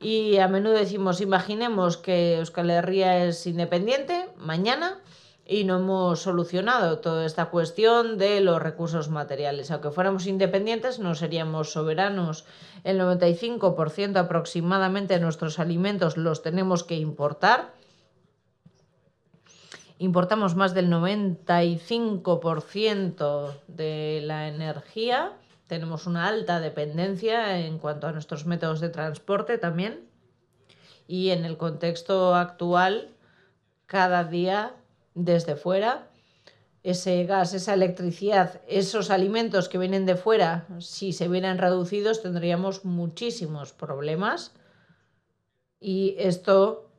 Y a menudo decimos, imaginemos que Euskal Herria es independiente mañana y no hemos solucionado toda esta cuestión de los recursos materiales. Aunque fuéramos independientes, no seríamos soberanos. El 95% aproximadamente de nuestros alimentos los tenemos que importar. Importamos más del 95% de la energía. Tenemos una alta dependencia en cuanto a nuestros métodos de transporte también. Y en el contexto actual, cada día desde fuera. Ese gas, esa electricidad, esos alimentos que vienen de fuera, si se vieran reducidos, tendríamos muchísimos problemas. Y esto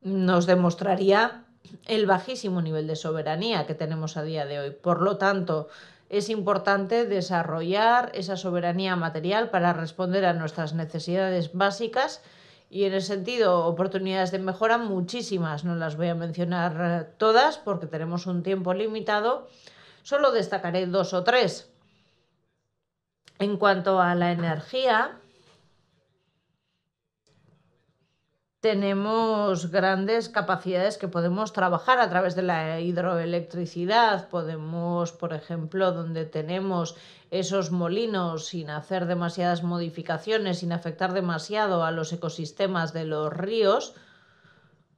nos demostraría el bajísimo nivel de soberanía que tenemos a día de hoy. Por lo tanto, es importante desarrollar esa soberanía material para responder a nuestras necesidades básicas y en ese sentido oportunidades de mejora muchísimas, no las voy a mencionar eh, todas porque tenemos un tiempo limitado, solo destacaré dos o tres. En cuanto a la energía, tenemos grandes capacidades que podemos trabajar a través de la hidroelectricidad. Podemos, por ejemplo, donde tenemos esos molinos sin hacer demasiadas modificaciones, sin afectar demasiado a los ecosistemas de los ríos,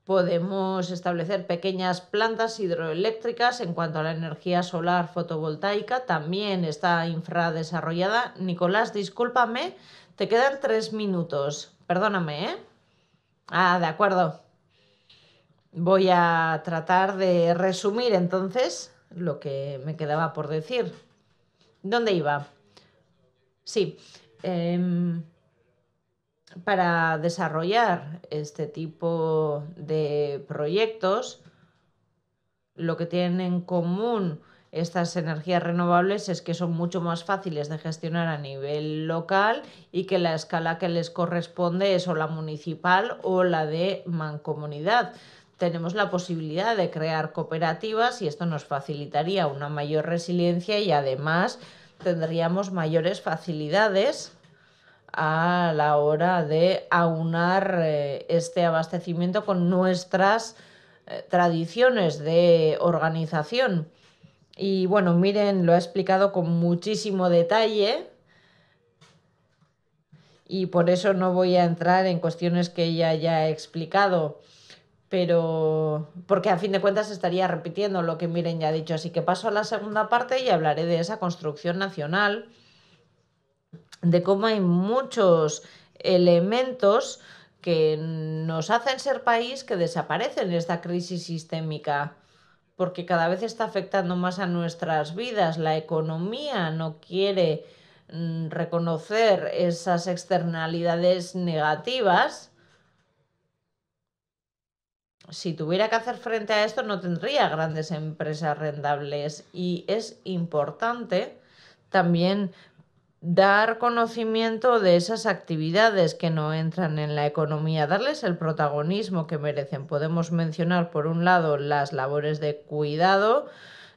podemos establecer pequeñas plantas hidroeléctricas en cuanto a la energía solar fotovoltaica, también está infradesarrollada. Nicolás, discúlpame, te quedan tres minutos. Perdóname, ¿eh? Ah, de acuerdo. Voy a tratar de resumir entonces lo que me quedaba por decir. ¿Dónde iba? Sí. Em, para desarrollar este tipo de proyectos, lo que tienen en común estas energías renovables es que son mucho más fáciles de gestionar a nivel local y que la escala que les corresponde es o la municipal o la de mancomunidad. Tenemos la posibilidad de crear cooperativas y esto nos facilitaría una mayor resiliencia y además tendríamos mayores facilidades a la hora de aunar eh, este abastecimiento con nuestras eh, tradiciones de organización. Y bueno, miren, lo ha explicado con muchísimo detalle y por eso no voy a entrar en cuestiones que ella ya ha explicado, pero porque a fin de cuentas estaría repitiendo lo que Miren ya ha dicho, así que paso a la segunda parte y hablaré de esa construcción nacional, de cómo hay muchos elementos que nos hacen ser país que desaparecen en esta crisis sistémica porque cada vez está afectando más a nuestras vidas. La economía no quiere mm, reconocer esas externalidades negativas. Si tuviera que hacer frente a esto, no tendría grandes empresas rentables y es importante también dar conocimiento de esas actividades que no entran en la economía, darles el protagonismo que merecen. Podemos mencionar, por un lado, las labores de cuidado.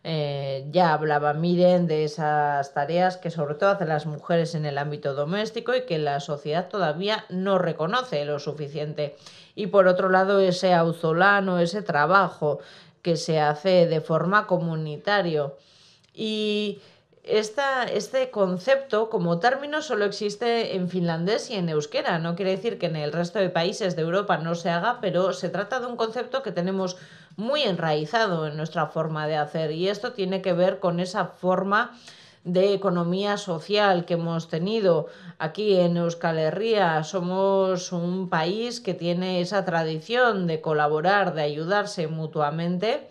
Eh, ya hablaba Miren de esas tareas que sobre todo hacen las mujeres en el ámbito doméstico y que la sociedad todavía no reconoce lo suficiente. Y por otro lado, ese auzolano, ese trabajo que se hace de forma comunitario. Y este concepto como término solo existe en finlandés y en euskera. No quiere decir que en el resto de países de Europa no se haga, pero se trata de un concepto que tenemos muy enraizado en nuestra forma de hacer y esto tiene que ver con esa forma de economía social que hemos tenido aquí en Euskal Herria. Somos un país que tiene esa tradición de colaborar, de ayudarse mutuamente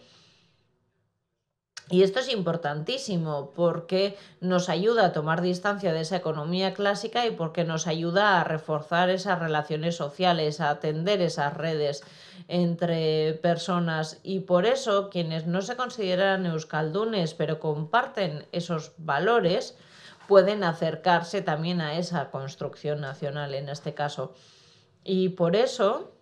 y esto es importantísimo porque nos ayuda a tomar distancia de esa economía clásica y porque nos ayuda a reforzar esas relaciones sociales, a atender esas redes entre personas. Y por eso quienes no se consideran euskaldunes pero comparten esos valores pueden acercarse también a esa construcción nacional en este caso. Y por eso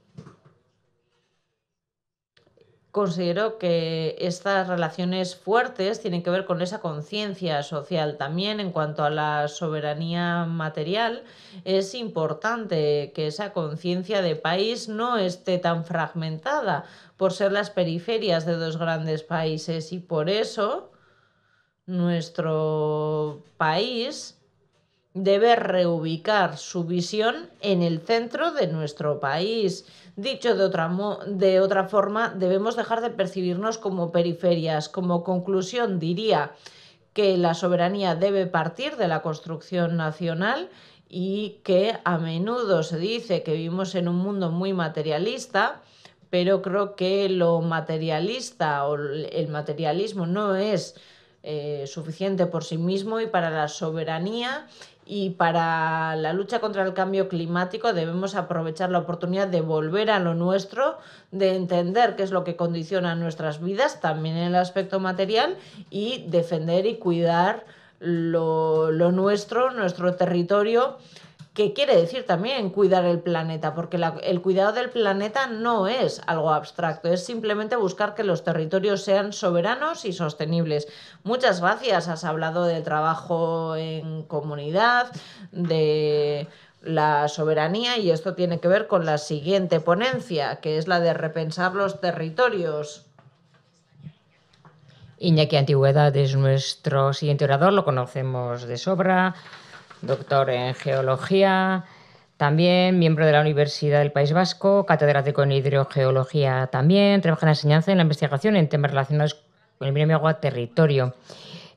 considero que estas relaciones fuertes tienen que ver con esa conciencia social también en cuanto a la soberanía material. Es importante que esa conciencia de país no esté tan fragmentada por ser las periferias de dos grandes países y por eso nuestro país debe reubicar su visión en el centro de nuestro país Dicho de otra, de otra forma, debemos dejar de percibirnos como periferias. Como conclusión, diría que la soberanía debe partir de la construcción nacional y que a menudo se dice que vivimos en un mundo muy materialista, pero creo que lo materialista o el materialismo no es eh, suficiente por sí mismo y para la soberanía y para la lucha contra el cambio climático debemos aprovechar la oportunidad de volver a lo nuestro, de entender qué es lo que condiciona nuestras vidas, también en el aspecto material, y defender y cuidar lo, lo nuestro, nuestro territorio que quiere decir también cuidar el planeta, porque el cuidado del planeta no es algo abstracto, es simplemente buscar que los territorios sean soberanos y sostenibles. Muchas gracias, has hablado del trabajo en comunidad, de la soberanía y esto tiene que ver con la siguiente ponencia, que es la de repensar los territorios. Iñaki Antigüedad es nuestro siguiente orador, lo conocemos de sobra doctor en geología, también miembro de la Universidad del País Vasco, catedrático en hidrogeología también, trabaja en la enseñanza y en la investigación en temas relacionados con el binomio agua-territorio.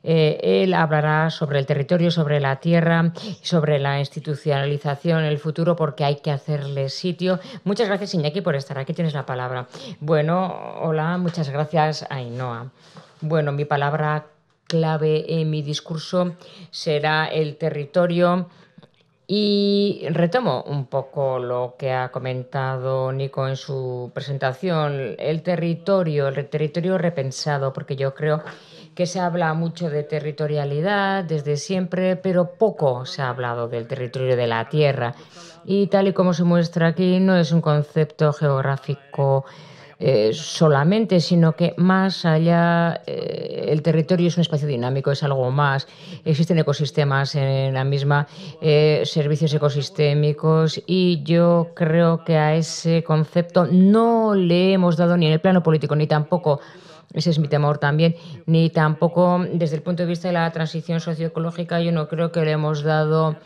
Eh, él hablará sobre el territorio, sobre la tierra, sobre la institucionalización en el futuro, porque hay que hacerle sitio. Muchas gracias, Iñaki, por estar aquí. Tienes la palabra. Bueno, hola, muchas gracias, Ainhoa. Bueno, mi palabra clave en mi discurso será el territorio. Y retomo un poco lo que ha comentado Nico en su presentación, el territorio, el territorio repensado, porque yo creo que se habla mucho de territorialidad desde siempre, pero poco se ha hablado del territorio de la tierra. Y tal y como se muestra aquí, no es un concepto geográfico eh, solamente, sino que más allá eh, el territorio es un espacio dinámico, es algo más. Existen ecosistemas en la misma, eh, servicios ecosistémicos y yo creo que a ese concepto no le hemos dado ni en el plano político ni tampoco ese es mi temor también, ni tampoco desde el punto de vista de la transición socioecológica, yo no creo que le hemos dado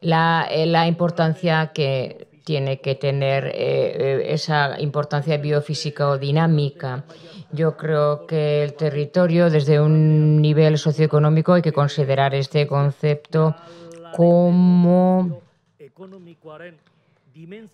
la importancia que tiene que tener eh, eh, esa importancia biofísica o dinámica. Yo creo que el territorio, desde un nivel socioeconómico, hay que considerar este concepto como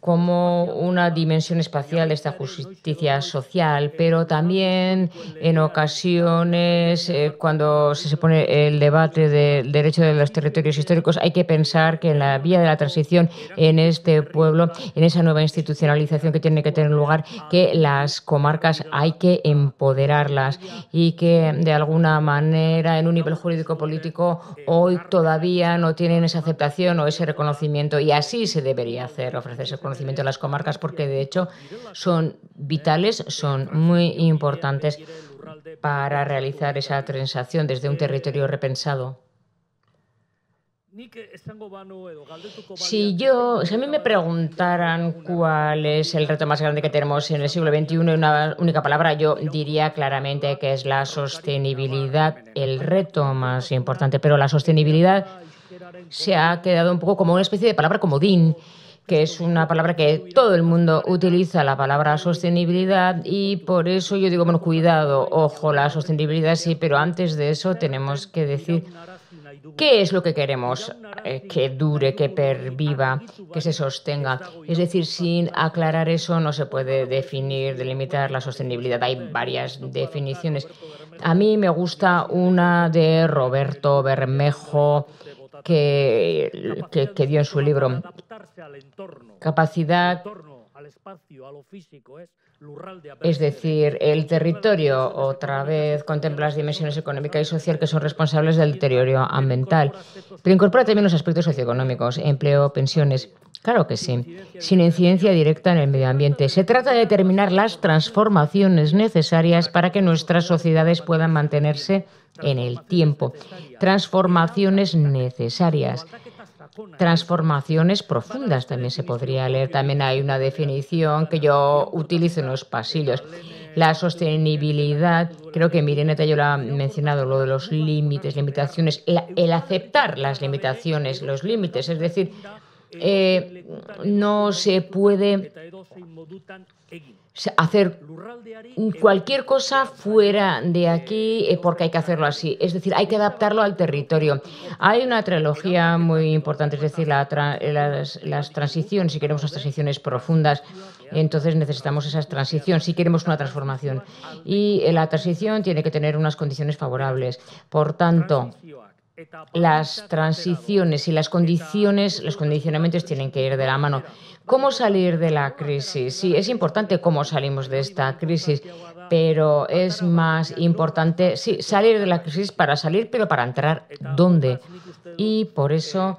como una dimensión espacial de esta justicia social, eh, pero también en ocasiones, eh, cuando se pone el debate del derecho de los territorios históricos, hay que pensar que en la vía de la transición en este pueblo, en esa nueva institucionalización que tiene que tener lugar, que las comarcas hay que empoderarlas y que de alguna manera en un nivel jurídico-político hoy todavía no tienen esa aceptación o ese reconocimiento y así se debería hacer, hacer ese conocimiento de las comarcas porque de hecho son vitales, son muy importantes para realizar esa transacción desde un territorio repensado. Si yo, si a mí me preguntaran cuál es el reto más grande que tenemos en el siglo XXI en una única palabra, yo diría claramente que es la sostenibilidad, el reto más importante. Pero la sostenibilidad se ha quedado un poco como una especie de palabra comodín que es una palabra que todo el mundo utiliza, la palabra sostenibilidad, y por eso yo digo, bueno, cuidado, ojo, la sostenibilidad sí, pero antes de eso tenemos que decir qué es lo que queremos eh, que dure, que perviva, que se sostenga. Es decir, sin aclarar eso no se puede definir, delimitar la sostenibilidad. Hay varias definiciones. A mí me gusta una de Roberto Bermejo que, dio en su libro. Capacidad al es decir, el territorio, otra vez, contempla las dimensiones económica y social que son responsables del deterioro ambiental, pero incorpora también los aspectos socioeconómicos, empleo, pensiones. Claro que sí, sin incidencia directa en el medio ambiente. Se trata de determinar las transformaciones necesarias para que nuestras sociedades puedan mantenerse en el tiempo. Transformaciones necesarias transformaciones profundas también se podría leer. También hay una definición que yo utilizo en los pasillos. La sostenibilidad, creo que Mireneta yo lo ha mencionado, lo de los límites, limitaciones, el, aceptar las limitaciones, los límites, es decir, eh, no se puede hacer cualquier cosa fuera de aquí eh, porque hay que hacerlo así. Es decir, hay que adaptarlo al territorio. Hay una trilogía muy importante, es decir, las, transiciones, si queremos las transiciones profundas, entonces necesitamos esas transiciones, si queremos una transformación. Y eh, la transición tiene que tener unas condiciones favorables. Por tanto, las transiciones y las condiciones, los condicionamientos tienen que ir de la mano. ¿Cómo salir de la crisis? Sí, es importante cómo salimos de esta crisis pero es más importante, salir de la crisis para salir, pero para entrar dónde. Y por eso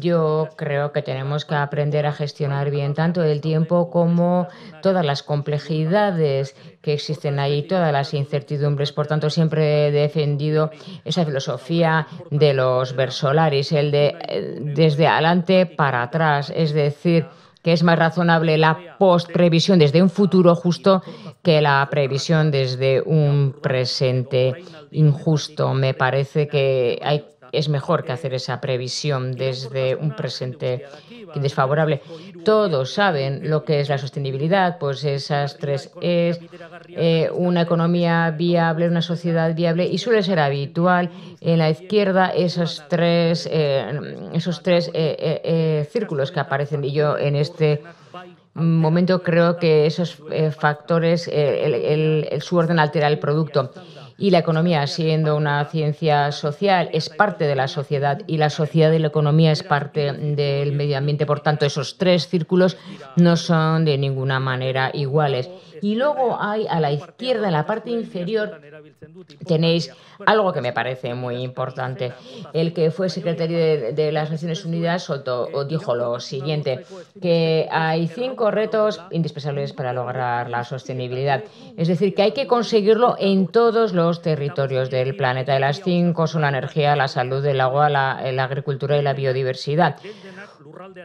yo creo que tenemos que aprender a gestionar bien tanto el tiempo como todas las complejidades que existen ahí, todas las incertidumbres. Por tanto, siempre he defendido esa filosofía de los versolaris, el de eh, desde adelante para atrás, es decir, que es más razonable la post-previsión desde un futuro justo que la previsión desde un presente injusto. Me parece que hay es mejor que hacer esa previsión desde un presente desfavorable. Todos saben lo que es la sostenibilidad, pues esas tres es eh, una economía viable, una sociedad viable y suele ser habitual en la izquierda eh, esos tres, esos eh, tres círculos que aparecen y yo en este momento creo que esos factores, su orden altera el producto. Y la economía, siendo una ciencia social, es parte de la sociedad y la sociedad y la economía es parte del medio ambiente. Por tanto, esos tres círculos no son de ninguna manera iguales. Y luego hay a la izquierda, en la parte inferior, tenéis algo que me parece muy importante. El que fue secretario de, las Naciones Unidas dijo lo siguiente, que hay cinco retos indispensables para lograr la sostenibilidad. Es decir, que hay que conseguirlo en todos los los territorios del planeta. De las cinco son la energía, la salud, el agua, la, agricultura y la biodiversidad.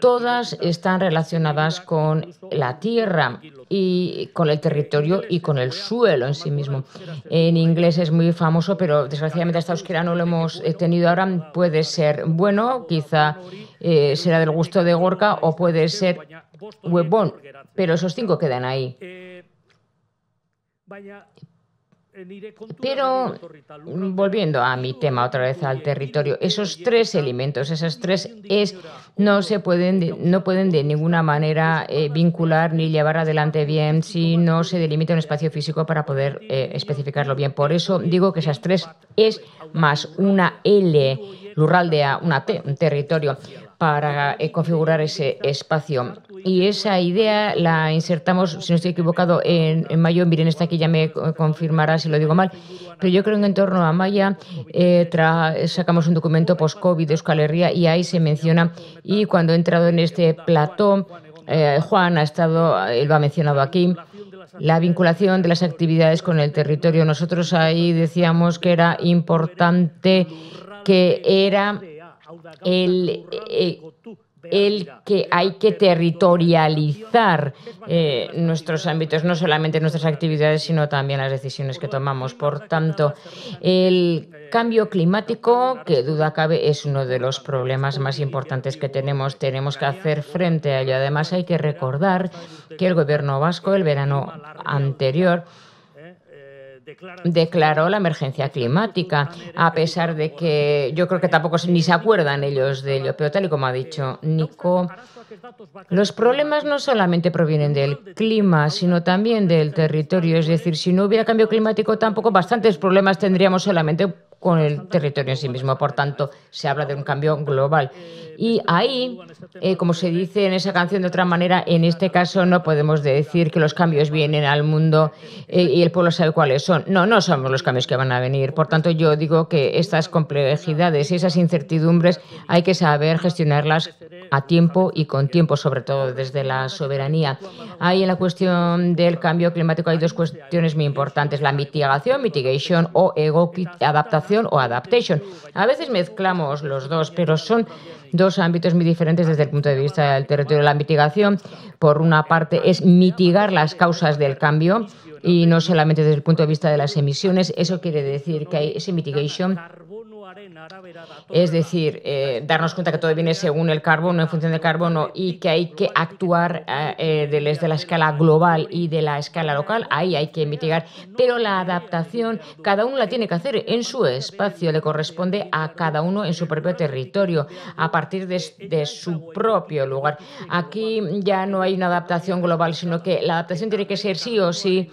Todas están relacionadas con la tierra y con el territorio y con el suelo en sí mismo. En inglés es muy famoso, pero desgraciadamente hasta euskera no lo hemos eh, tenido ahora. Puede ser bueno, quizá eh, será del gusto de Gorka o puede ser huevón, pero esos cinco quedan ahí. Mm, pero volviendo a mi tema otra vez al territorio, esos tres elementos, esas tres es no se pueden no pueden de ninguna pues manera eh, vincular ni llevar adelante bien si no se delimita un espacio físico para poder eh, especificarlo bien. Por eso digo que esas tres es más una L, de a una T, un territorio para eh, configurar ese espacio y esa idea la insertamos, si no estoy equivocado, en, mayo. Miren, esta aquí ya me confirmará si lo digo mal. Pero yo creo que en torno a Maya eh, sacamos un documento post-COVID de Euskal Herria y ahí se menciona. Y cuando he entrado en este plató, eh, Juan ha estado, él lo ha mencionado aquí, la vinculación de las actividades con el territorio. Nosotros ahí decíamos que era importante que era el. Eh, el que hay que territorializar eh, nuestros ámbitos, no solamente nuestras actividades, sino también las decisiones que tomamos. Por tanto, el cambio climático, que duda este cabe, es uno de los problemas más importantes que tenemos. Tenemos que hacer frente a ello. Además, hay que recordar que el gobierno vasco el verano anterior declaró la emergencia climática, a pesar de que yo creo que tampoco ni se acuerdan ellos de ello, pero tal y como ha dicho eh, Nico, los problemas no solamente provienen del clima, sino también del territorio. Es decir, si no hubiera cambio climático tampoco bastantes problemas tendríamos solamente con el territorio en sí mismo. Por tanto, se habla de un cambio global. Y ahí, eh, como se dice en esa canción de otra manera, en este caso no podemos decir que los cambios vienen al mundo eh, y el pueblo sabe cuáles son. No, no somos los cambios que van a venir. Por tanto, yo digo que estas complejidades y esas incertidumbres hay que saber gestionarlas a tiempo y con tiempo, sobre todo desde la soberanía. Ahí en la cuestión del cambio climático hay dos cuestiones muy importantes, la mitigación, mitigation o adaptación o adaptation. A veces mezclamos los dos, pero son dos ámbitos muy diferentes desde el punto de vista del territorio. La mitigación, por una parte, es mitigar las causas del cambio y no solamente desde el punto de vista de las emisiones. Eso quiere decir que hay ese mitigation es decir, eh, darnos cuenta que todo viene según el carbono, en función del carbono, y que hay que actuar desde eh, eh, la escala global y de la escala local. Ahí hay que mitigar. Pero la adaptación, cada uno la tiene que hacer en su espacio, le corresponde a cada uno en su propio territorio, a partir de su propio lugar. Aquí ya no hay una adaptación global, sino que la adaptación tiene que ser sí o sí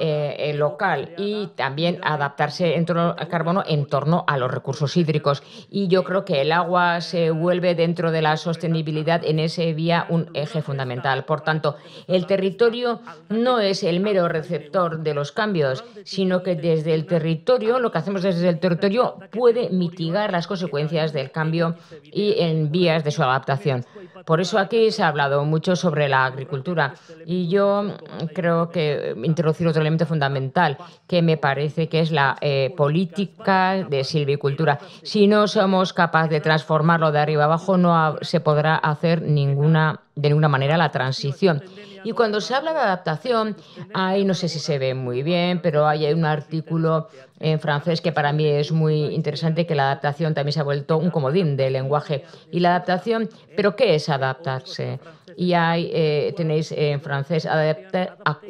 eh, local y también adaptarse en al carbono en torno a los recursos hídricos. Y yo creo que el agua se vuelve dentro de la sostenibilidad en ese vía un eje fundamental. Por tanto, el territorio no es el mero receptor de los cambios, sino que desde el territorio, lo que hacemos desde el territorio puede mitigar las consecuencias del cambio y en vías de su adaptación. Por eso aquí se ha hablado mucho sobre la agricultura y yo creo que introducir otro fundamental que me parece que es la eh, política de silvicultura. Si no somos capaces de transformarlo de arriba abajo, no se podrá hacer ninguna de ninguna manera la transición. Y cuando se habla de adaptación, ahí no sé si se ve muy bien, pero hay un artículo en francés que para mí es muy interesante, que la adaptación también se ha vuelto un comodín del lenguaje. Y la adaptación, ¿pero qué es adaptarse? y hay, eh, tenéis en francés adaptar a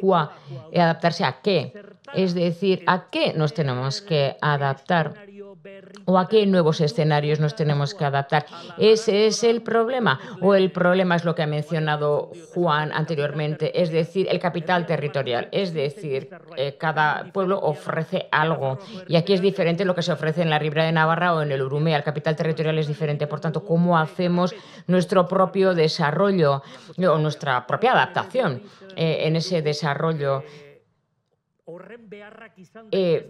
adaptarse a qué. Es decir, a qué nos tenemos que adaptar o a qué nuevos escenarios nos tenemos que adaptar. Ese es el problema o el problema es lo que ha mencionado Juan anteriormente, es decir, el capital territorial, es decir, eh, cada pueblo ofrece algo y aquí es diferente lo que se ofrece en la Ribera de Navarra o en el Urumea, el capital territorial es diferente, por tanto, cómo hacemos nuestro propio desarrollo o nuestra propia adaptación eh, en ese desarrollo eh,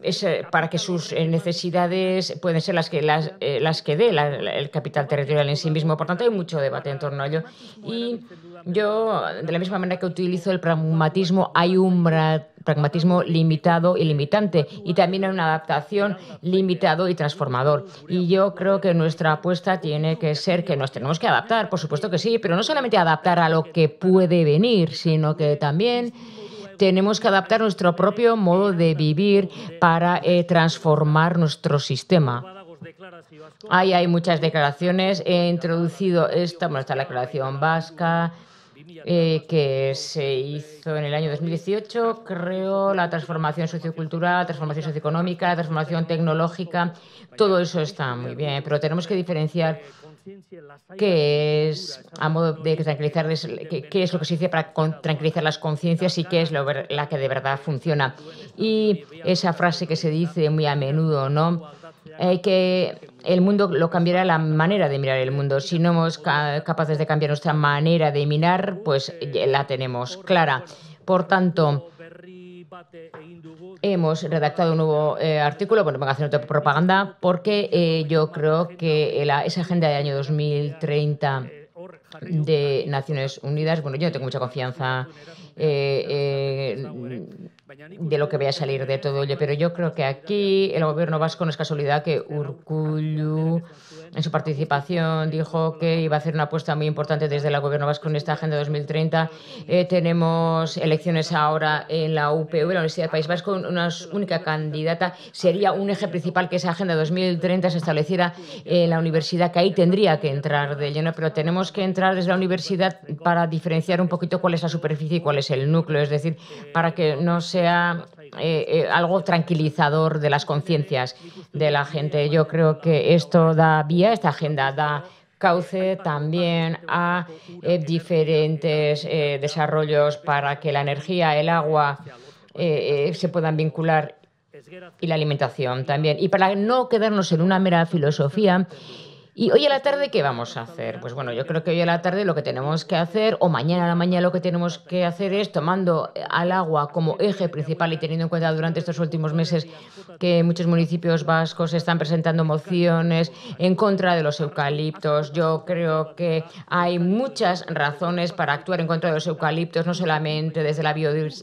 para que sus eh, necesidades pueden ser las que, las, eh, que dé el capital territorial en sí mismo. Por tanto, hay mucho debate en torno a ello. Y yo, de la misma manera que utilizo el pragmatismo, hay un pragmatismo limitado y limitante y también hay una adaptación limitado y transformador. Y yo creo que nuestra apuesta tiene que ser que nos tenemos que adaptar, por supuesto que sí, pero no solamente adaptar a lo que puede venir, sino que también tenemos que adaptar nuestro propio modo de vivir para eh, transformar nuestro sistema. Ahí hay muchas declaraciones. He introducido esta, bueno, está la declaración vasca, eh, que se hizo en el año 2018, creo, la transformación sociocultural, transformación socioeconómica, la transformación tecnológica, todo eso está muy bien, pero tenemos que diferenciar que es a modo de qué, es lo que se dice para tranquilizar las conciencias y qué es lo, la que de verdad funciona. Y esa frase que se dice muy a menudo, ¿no? Eh, que el mundo lo cambiará la manera de mirar el mundo. Si no somos capaces de cambiar nuestra manera de mirar, pues la tenemos clara. Por tanto, Hemos redactado un nuevo eh, artículo, bueno, venga, hacer otra propaganda, porque eh, yo creo que esa agenda del año 2030 de Naciones Unidas, bueno, yo no tengo mucha confianza eh, de lo que vaya a salir de todo ello, pero yo creo que aquí el gobierno vasco no es casualidad que Urkullu en su participación dijo que iba a hacer una apuesta muy importante desde la Gobierno Vasco en esta Agenda 2030. Eh, tenemos elecciones ahora en la UPV, la Universidad del País Vasco. Una única candidata sería un eje principal que esa Agenda 2030 se estableciera en la universidad, que ahí tendría que entrar de lleno, pero tenemos que entrar desde la universidad para diferenciar un poquito cuál es la superficie y cuál es el núcleo, es decir, para que no sea eh, eh, algo tranquilizador de las conciencias de la gente. Yo creo que esto da vía, esta agenda da cauce también a eh, diferentes desarrollos para que la energía, el agua se puedan vincular y la alimentación también. Y para no quedarnos en una mera filosofía ¿Y hoy a la tarde qué vamos a hacer? Pues bueno, yo creo que hoy a la tarde lo que tenemos que hacer, o mañana a la mañana lo que tenemos que hacer es, tomando al agua como eje principal y teniendo en cuenta durante estos últimos meses que muchos municipios vascos están presentando mociones en contra de los eucaliptos, yo creo que hay muchas razones para actuar en contra de los eucaliptos, no solamente desde la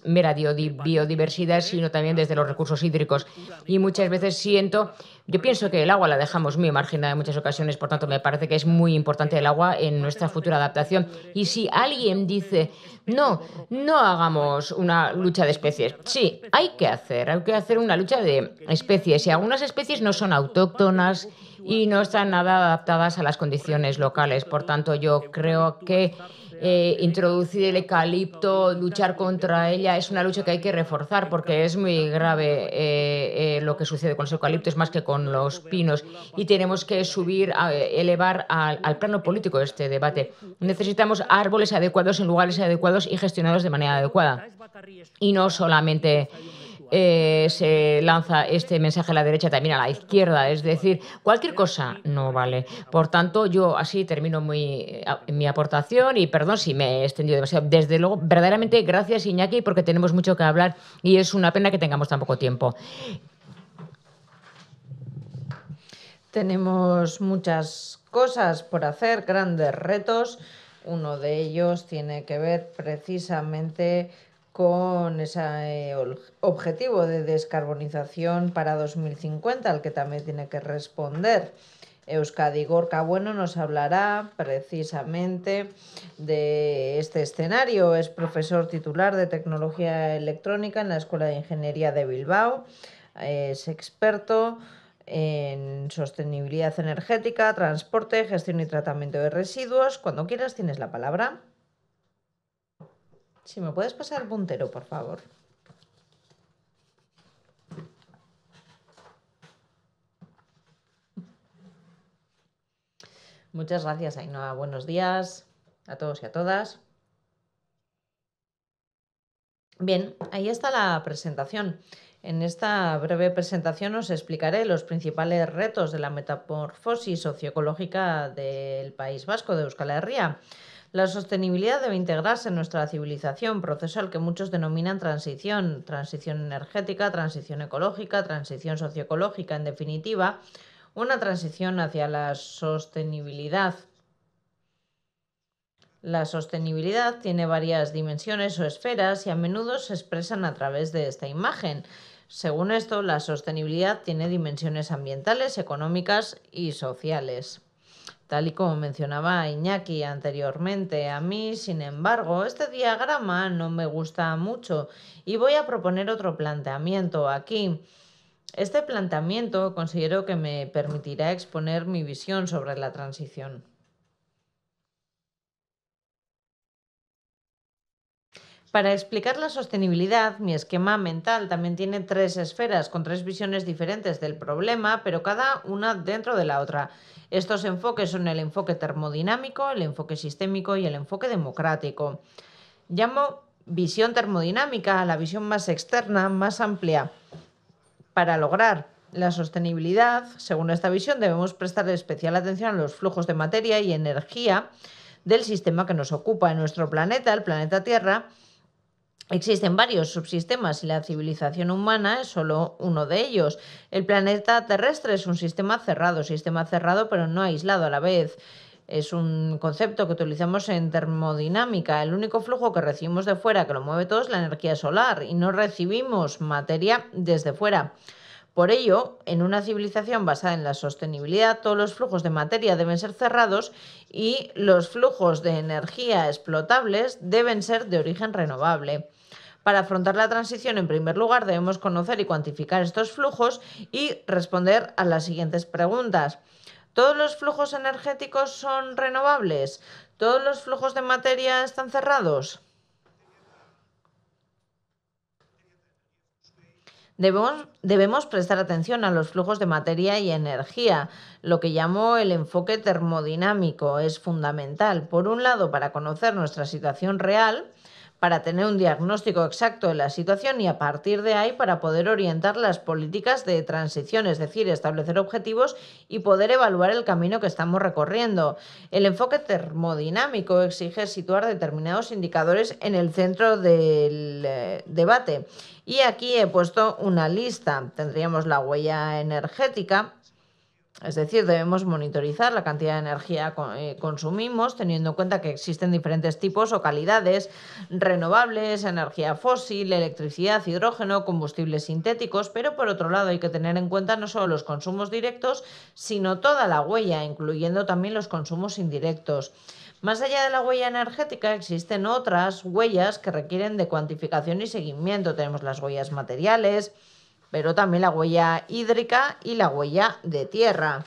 mera biodiversidad, sino también desde los recursos hídricos. Y muchas veces siento yo pienso que el agua la dejamos muy marginada en muchas ocasiones, por tanto me parece que es muy importante el agua en nuestra futura adaptación. Y si alguien dice, no, no hagamos una lucha de especies, sí, hay que hacer, hay que hacer una lucha de especies y algunas especies no son autóctonas y no están nada adaptadas a las condiciones locales. Por tanto, yo creo que eh, introducir el eucalipto, luchar contra ella, es una lucha que hay que reforzar porque es muy grave eh, eh, lo que sucede con los eucaliptos más que con los pinos y tenemos que subir, a, elevar al, al plano político este debate. Necesitamos árboles adecuados en lugares adecuados y gestionados de manera adecuada y no solamente eh, se lanza este mensaje a la derecha, también a la izquierda. Es decir, cualquier cosa no vale. Por tanto, yo así termino eh, mi aportación y perdón si me he extendido demasiado. Desde luego, verdaderamente gracias Iñaki porque tenemos mucho que hablar y es una pena que tengamos tan poco tiempo. Tenemos muchas cosas por hacer, grandes retos. Uno de ellos tiene que ver precisamente con ese eh, objetivo de descarbonización para 2050, al que también tiene que responder. Euskadi Gorka Bueno nos hablará precisamente de este escenario. Es profesor titular de Tecnología Electrónica en la Escuela de Ingeniería de Bilbao. Es experto en sostenibilidad energética, transporte, gestión y tratamiento de residuos. Cuando quieras tienes la palabra. Si me puedes pasar el puntero, por favor. Muchas gracias, Ainhoa. Buenos días a todos y a todas. Bien, ahí está la presentación. En esta breve presentación os explicaré los principales retos de la metamorfosis socioecológica del País Vasco de Euskal Herria. La sostenibilidad debe integrarse en nuestra civilización, proceso al que muchos denominan transición, transición energética, transición ecológica, transición socioecológica, en definitiva, una transición hacia la sostenibilidad. La sostenibilidad tiene varias dimensiones o esferas y a menudo se expresan a través de esta imagen. Según esto, la sostenibilidad tiene dimensiones ambientales, económicas y sociales. Tal y como mencionaba Iñaki anteriormente, a mí, sin embargo, este diagrama no me gusta mucho y voy a proponer otro planteamiento aquí. Este planteamiento considero que me permitirá exponer mi visión sobre la transición. Para explicar la sostenibilidad, mi esquema mental también tiene tres esferas con tres visiones diferentes del problema, pero cada una dentro de la otra. Estos enfoques son el enfoque termodinámico, el enfoque sistémico y el enfoque democrático. Llamo visión termodinámica a la visión más externa, más amplia. Para lograr la sostenibilidad, según esta visión, debemos prestar especial atención a los flujos de materia y energía del sistema que nos ocupa en nuestro planeta, el planeta Tierra, Existen varios subsistemas y la civilización humana es solo uno de ellos. El planeta terrestre es un sistema cerrado, sistema cerrado pero no aislado a la vez. Es un concepto que utilizamos en termodinámica. El único flujo que recibimos de fuera, que lo mueve todo, es la energía solar y no recibimos materia desde fuera. Por ello, en una civilización basada en la sostenibilidad, todos los flujos de materia deben ser cerrados y los flujos de energía explotables deben ser de origen renovable. Para afrontar la transición, en primer lugar, debemos conocer y cuantificar estos flujos y responder a las siguientes preguntas. ¿Todos los flujos energéticos son renovables? ¿Todos los flujos de materia están cerrados? Debemos, prestar atención a los flujos de materia y energía. Lo que llamo el enfoque termodinámico es fundamental, por un lado, para conocer nuestra situación real para tener un diagnóstico exacto de la situación y a partir de ahí para poder orientar las políticas de transición, es decir, establecer objetivos y poder evaluar el camino que estamos recorriendo. El enfoque termodinámico exige situar determinados indicadores en el centro del eh, debate. Y aquí he puesto una lista. Tendríamos la huella energética, es decir, debemos monitorizar la cantidad de energía que eh, consumimos, teniendo en cuenta que existen diferentes tipos o calidades, renovables, energía fósil, electricidad, hidrógeno, combustibles sintéticos, pero por otro lado hay que tener en cuenta no solo los consumos directos, sino toda la huella, incluyendo también los consumos indirectos. Más allá de la huella energética existen otras huellas que requieren de cuantificación y seguimiento. Tenemos las huellas materiales, pero también la huella hídrica y la huella de tierra.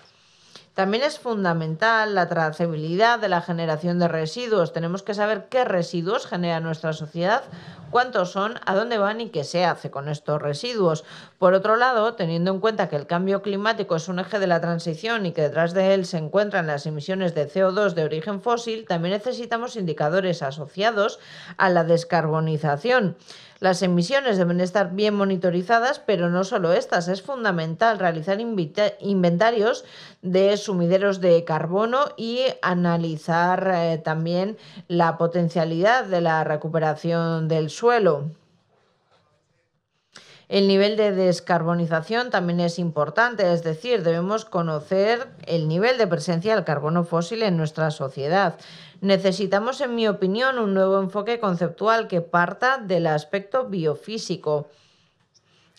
También es fundamental la trazabilidad de la generación de residuos. Tenemos que saber qué residuos genera nuestra sociedad, cuántos son, a dónde van y qué se hace con estos residuos. Por otro lado, teniendo en cuenta que el cambio climático es un eje de la transición y que detrás de él se encuentran las emisiones de CO2 de origen fósil, también necesitamos indicadores asociados a la descarbonización. Las emisiones deben estar bien monitorizadas, pero no solo estas. Es fundamental realizar inventarios de sumideros de carbono y analizar eh, también la potencialidad de la recuperación del suelo. El nivel de descarbonización también es importante, es decir, debemos conocer el nivel de presencia del carbono fósil en nuestra sociedad. Necesitamos, en mi opinión, un nuevo enfoque conceptual que parta del aspecto biofísico.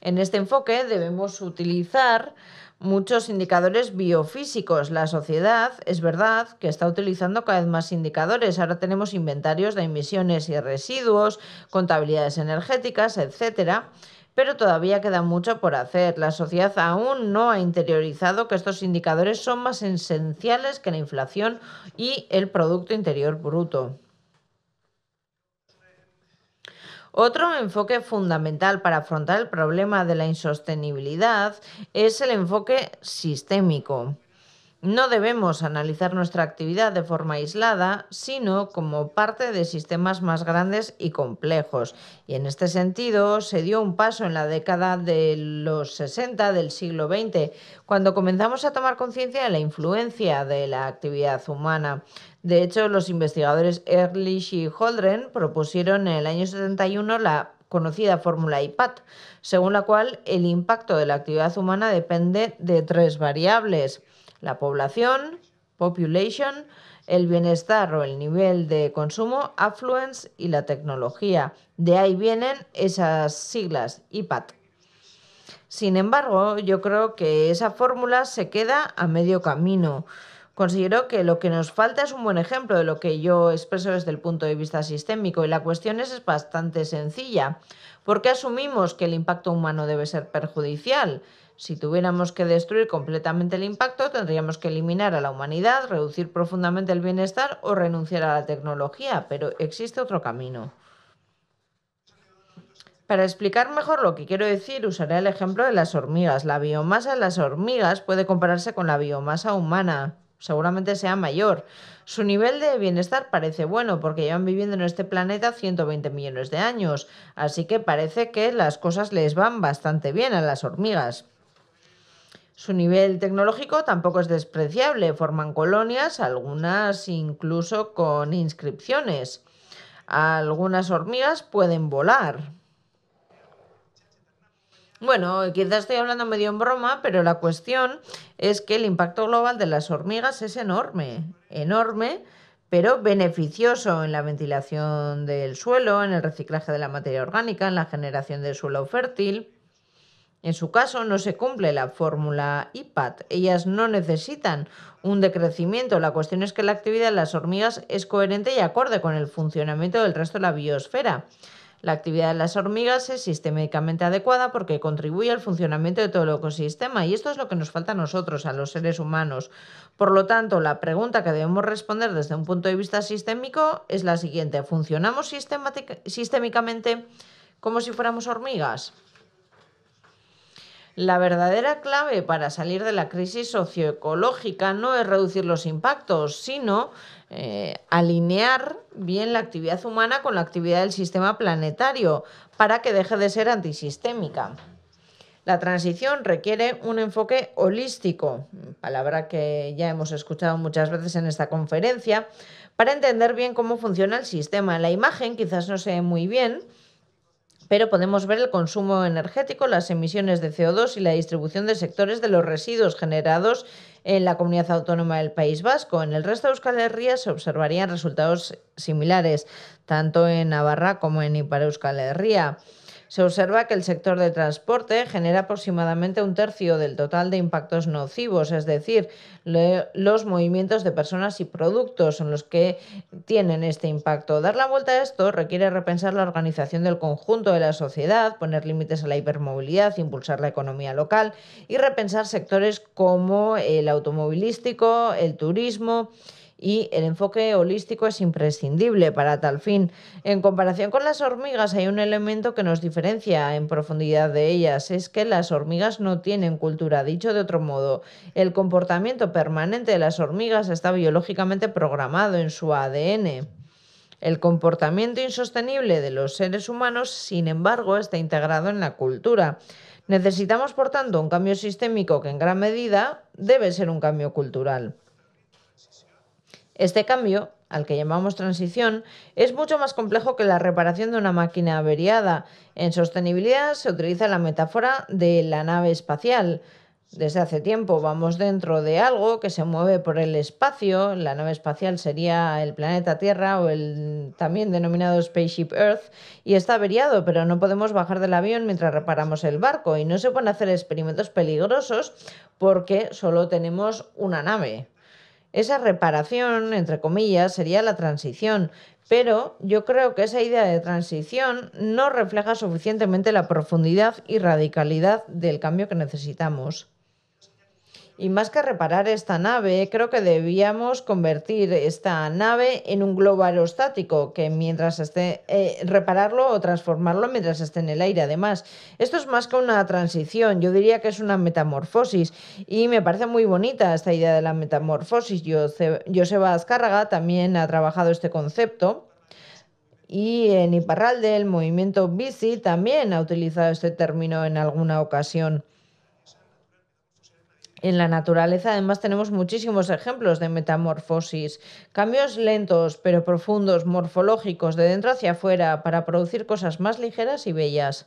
En este enfoque debemos utilizar muchos indicadores biofísicos. La sociedad es verdad que está utilizando cada vez más indicadores. Ahora tenemos inventarios de emisiones y residuos, contabilidades energéticas, etcétera pero todavía queda mucho por hacer. La sociedad aún no ha interiorizado que estos indicadores son más esenciales que la inflación y el Producto Interior Bruto. Otro enfoque fundamental para afrontar el problema de la insostenibilidad es el enfoque sistémico. No debemos analizar nuestra actividad de forma aislada, sino como parte de sistemas más grandes y complejos. Y en este sentido se dio un paso en la década de los 60 del siglo XX, cuando comenzamos a tomar conciencia de la influencia de la actividad humana. De hecho, los investigadores Ehrlich y Holdren propusieron en el año 71 la conocida fórmula IPAT, según la cual el impacto de la actividad humana depende de tres variables la población, population, el bienestar o el nivel de consumo, affluence y la tecnología. De ahí vienen esas siglas, IPAT. Sin embargo, yo creo que esa fórmula se queda a medio camino. Considero que lo que nos falta es un buen ejemplo de lo que yo expreso desde el punto de vista sistémico y la cuestión es, bastante sencilla. ¿Por qué asumimos que el impacto humano debe ser perjudicial? Si tuviéramos que destruir completamente el impacto, tendríamos que eliminar a la humanidad, reducir profundamente el bienestar o renunciar a la tecnología, pero existe otro camino. Para explicar mejor lo que quiero decir, usaré el ejemplo de las hormigas. La biomasa de las hormigas puede compararse con la biomasa humana seguramente sea mayor. Su nivel de bienestar parece bueno porque llevan viviendo en este planeta 120 millones de años, así que parece que las cosas les van bastante bien a las hormigas. Su nivel tecnológico tampoco es despreciable, forman colonias, algunas incluso con inscripciones. Algunas hormigas pueden volar. Bueno, quizás estoy hablando medio en broma, pero la cuestión es que el impacto global de las hormigas es enorme, enorme, pero beneficioso en la ventilación del suelo, en el reciclaje de la materia orgánica, en la generación de suelo fértil. En su caso, no se cumple la fórmula IPAT. Ellas no necesitan un decrecimiento. La cuestión es que la actividad de las hormigas es coherente y acorde con el funcionamiento del resto de la biosfera. La actividad de las hormigas es sistémicamente adecuada porque contribuye al funcionamiento de todo el ecosistema y esto es lo que nos falta a nosotros, a los seres humanos. Por lo tanto, la pregunta que debemos responder desde un punto de vista sistémico es la siguiente. ¿Funcionamos sistémicamente como si fuéramos hormigas? La verdadera clave para salir de la crisis socioecológica no es reducir los impactos, sino eh, alinear bien la actividad humana con la actividad del sistema planetario para que deje de ser antisistémica. La transición requiere un enfoque holístico, palabra que ya hemos escuchado muchas veces en esta conferencia, para entender bien cómo funciona el sistema. La imagen quizás no se ve muy bien, pero podemos ver el consumo energético, las emisiones de CO2 y la distribución de sectores de los residuos generados en la comunidad autónoma del País Vasco. En el resto de Euskal Herria se observarían resultados similares, tanto en Navarra como en Ipar Euskal Herria se observa que el sector de transporte genera aproximadamente un tercio del total de impactos nocivos, es decir, los movimientos de personas y productos son los que tienen este impacto. Dar la vuelta a esto requiere repensar la organización del conjunto de la sociedad, poner límites a la hipermovilidad, impulsar la economía local y repensar sectores como el automovilístico, el turismo, y el enfoque holístico es imprescindible para tal fin. En comparación con las hormigas hay un elemento que nos diferencia en profundidad de ellas, es que las hormigas no tienen cultura. Dicho de otro modo, el comportamiento permanente de las hormigas está biológicamente programado en su ADN. El comportamiento insostenible de los seres humanos, sin embargo, está integrado en la cultura. Necesitamos, por tanto, un cambio sistémico que en gran medida debe ser un cambio cultural. Este cambio, al que llamamos transición, es mucho más complejo que la reparación de una máquina averiada. En sostenibilidad se utiliza la metáfora de la nave espacial. Desde hace tiempo vamos dentro de algo que se mueve por el espacio. La nave espacial sería el planeta Tierra o el también denominado Spaceship Earth y está averiado, pero no podemos bajar del avión mientras reparamos el barco y no se pueden hacer experimentos peligrosos porque solo tenemos una nave. Esa reparación, entre comillas, sería la transición, pero yo creo que esa idea de transición no refleja suficientemente la profundidad y radicalidad del cambio que necesitamos. Y más que reparar esta nave, creo que debíamos convertir esta nave en un globo aerostático, que mientras esté, eh, repararlo o transformarlo mientras esté en el aire. Además, esto es más que una transición, yo diría que es una metamorfosis. Y me parece muy bonita esta idea de la metamorfosis. Joseba Azcárraga también ha trabajado este concepto. Y en Iparralde, el movimiento bici también ha utilizado este término en alguna ocasión. En la naturaleza además tenemos muchísimos ejemplos de metamorfosis, cambios lentos pero profundos, morfológicos, de dentro hacia afuera, para producir cosas más ligeras y bellas.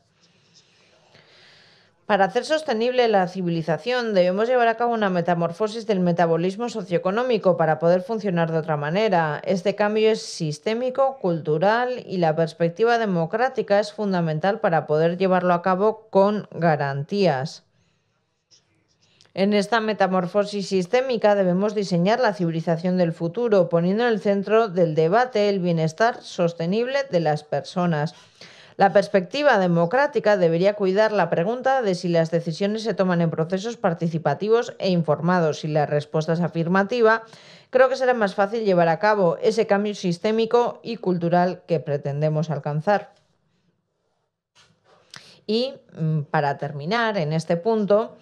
Para hacer sostenible la civilización debemos llevar a cabo una metamorfosis del metabolismo socioeconómico para poder funcionar de otra manera. Este cambio es sistémico, cultural y la perspectiva democrática es fundamental para poder llevarlo a cabo con garantías. En esta metamorfosis sistémica debemos diseñar la civilización del futuro, poniendo en el centro del debate el bienestar sostenible de las personas. La perspectiva democrática debería cuidar la pregunta de si las decisiones se toman en procesos participativos e informados. Si la respuesta es afirmativa, creo que será más fácil llevar a cabo ese cambio sistémico y cultural que pretendemos alcanzar. Y mm, para terminar en este punto,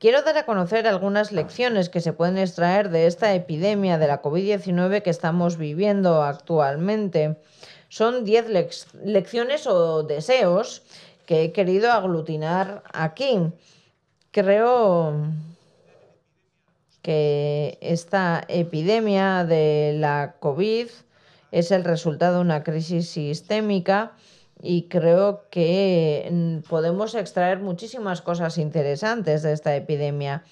Quiero dar a conocer algunas lecciones que se pueden extraer de esta epidemia de la COVID-19 que estamos viviendo actualmente. Son 10 lecciones o deseos que he querido aglutinar aquí. Creo que esta epidemia de la COVID es el resultado de una crisis sistémica y creo que mm, podemos extraer muchísimas cosas interesantes de esta epidemia.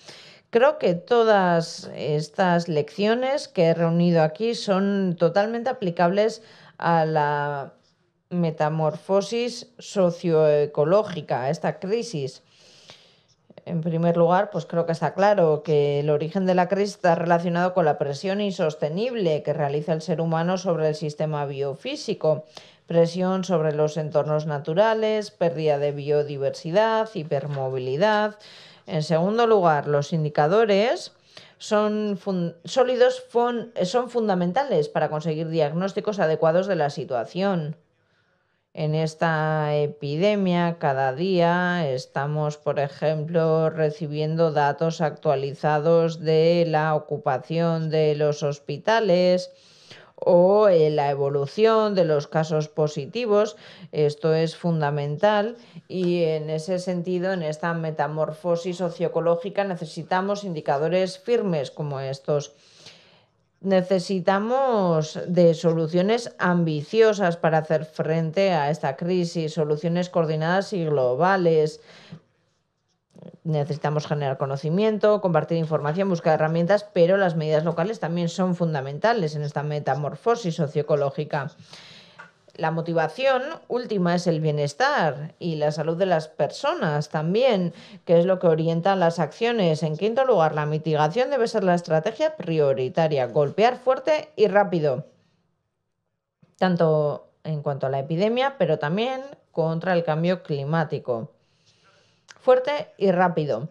Creo que todas estas lecciones que he reunido aquí son totalmente aplicables a la metamorfosis socioecológica, a esta crisis. En primer lugar, pues creo que está claro que el origen de la crisis está relacionado con la presión insostenible que realiza el ser humano sobre el sistema biofísico, presión sobre los entornos naturales, pérdida de biodiversidad, hipermovilidad. En segundo lugar, los indicadores son sólidos son fundamentales para conseguir diagnósticos adecuados de la situación. En esta epidemia, cada día estamos, por ejemplo, recibiendo datos actualizados de la ocupación de los hospitales, o la evolución de los casos positivos. Esto es fundamental y en ese sentido, en esta metamorfosis sociocológica necesitamos indicadores firmes como estos. Necesitamos de soluciones ambiciosas para hacer frente a esta crisis, soluciones coordinadas y globales necesitamos generar conocimiento, compartir información, buscar herramientas, pero las medidas locales también son fundamentales en esta metamorfosis socioecológica. La motivación última es el bienestar y la salud de las personas también, que es lo que orienta las acciones. En quinto lugar, la mitigación debe ser la estrategia prioritaria, golpear fuerte y rápido, tanto en cuanto a la epidemia, pero también contra el cambio climático fuerte y rápido.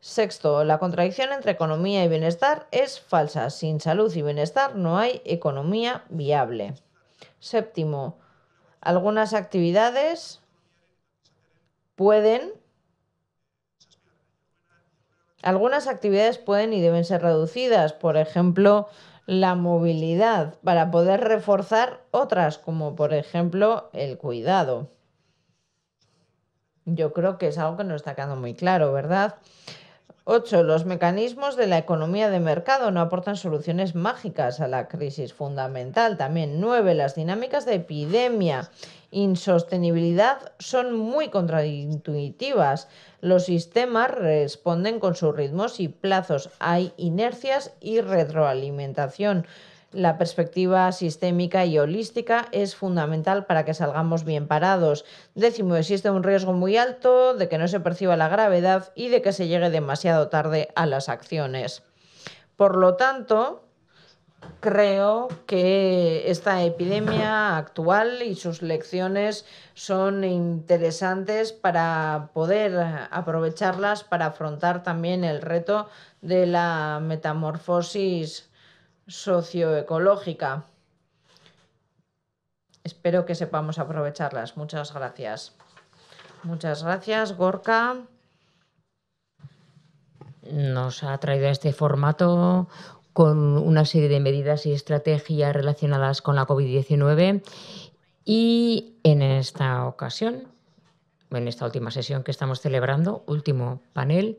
Sexto, la contradicción entre economía y bienestar es falsa. Sin salud y bienestar no hay economía viable. Séptimo, algunas actividades pueden algunas actividades pueden y deben ser reducidas, por ejemplo, la movilidad, para poder reforzar otras, como por ejemplo el cuidado. Yo creo que es algo que nos está quedando muy claro, ¿verdad? 8. Los mecanismos de la economía de mercado no aportan soluciones mágicas a la crisis fundamental. También 9. Las dinámicas de epidemia insostenibilidad son muy contraintuitivas. Los sistemas responden con sus ritmos y plazos. Hay inercias y retroalimentación la perspectiva sistémica y holística es fundamental para que salgamos bien parados. Décimo, existe un riesgo muy alto de que no se perciba la gravedad y de que se llegue demasiado tarde a las acciones. Por lo tanto, creo que esta epidemia actual y sus lecciones son interesantes para poder aprovecharlas para afrontar también el reto de la metamorfosis socioecológica. Espero que sepamos aprovecharlas. Muchas gracias. Muchas gracias, Gorka. Nos ha traído este formato con una serie de medidas y estrategias relacionadas con la COVID-19 y en esta ocasión, en esta última sesión que estamos celebrando, último panel,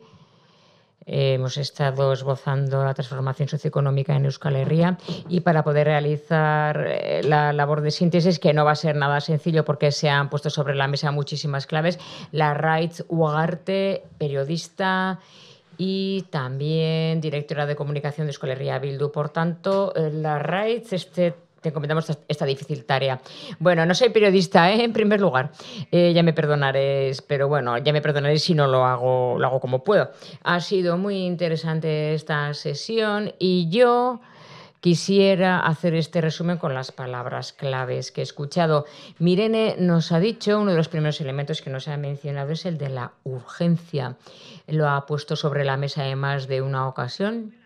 eh, hemos estado esbozando la transformación socioeconómica en Euskal Herria y para poder realizar eh, la labor de síntesis, que no va a ser nada sencillo porque se han puesto sobre la mesa muchísimas claves, la Reitz Ugarte, periodista y también directora de comunicación de Euskal Herria Bildu. Por tanto, eh, la Reitz... este que esta difícil tarea. Bueno, no soy periodista, ¿eh? en primer lugar. Eh, ya me perdonaré, pero bueno, ya me perdonaréis si no lo hago, lo hago como puedo. Ha sido muy interesante esta sesión y yo quisiera hacer este resumen con las palabras claves que he escuchado. Mirene nos ha dicho, uno de los primeros elementos que nos ha mencionado es el de la urgencia. Lo ha puesto sobre la mesa en más de una ocasión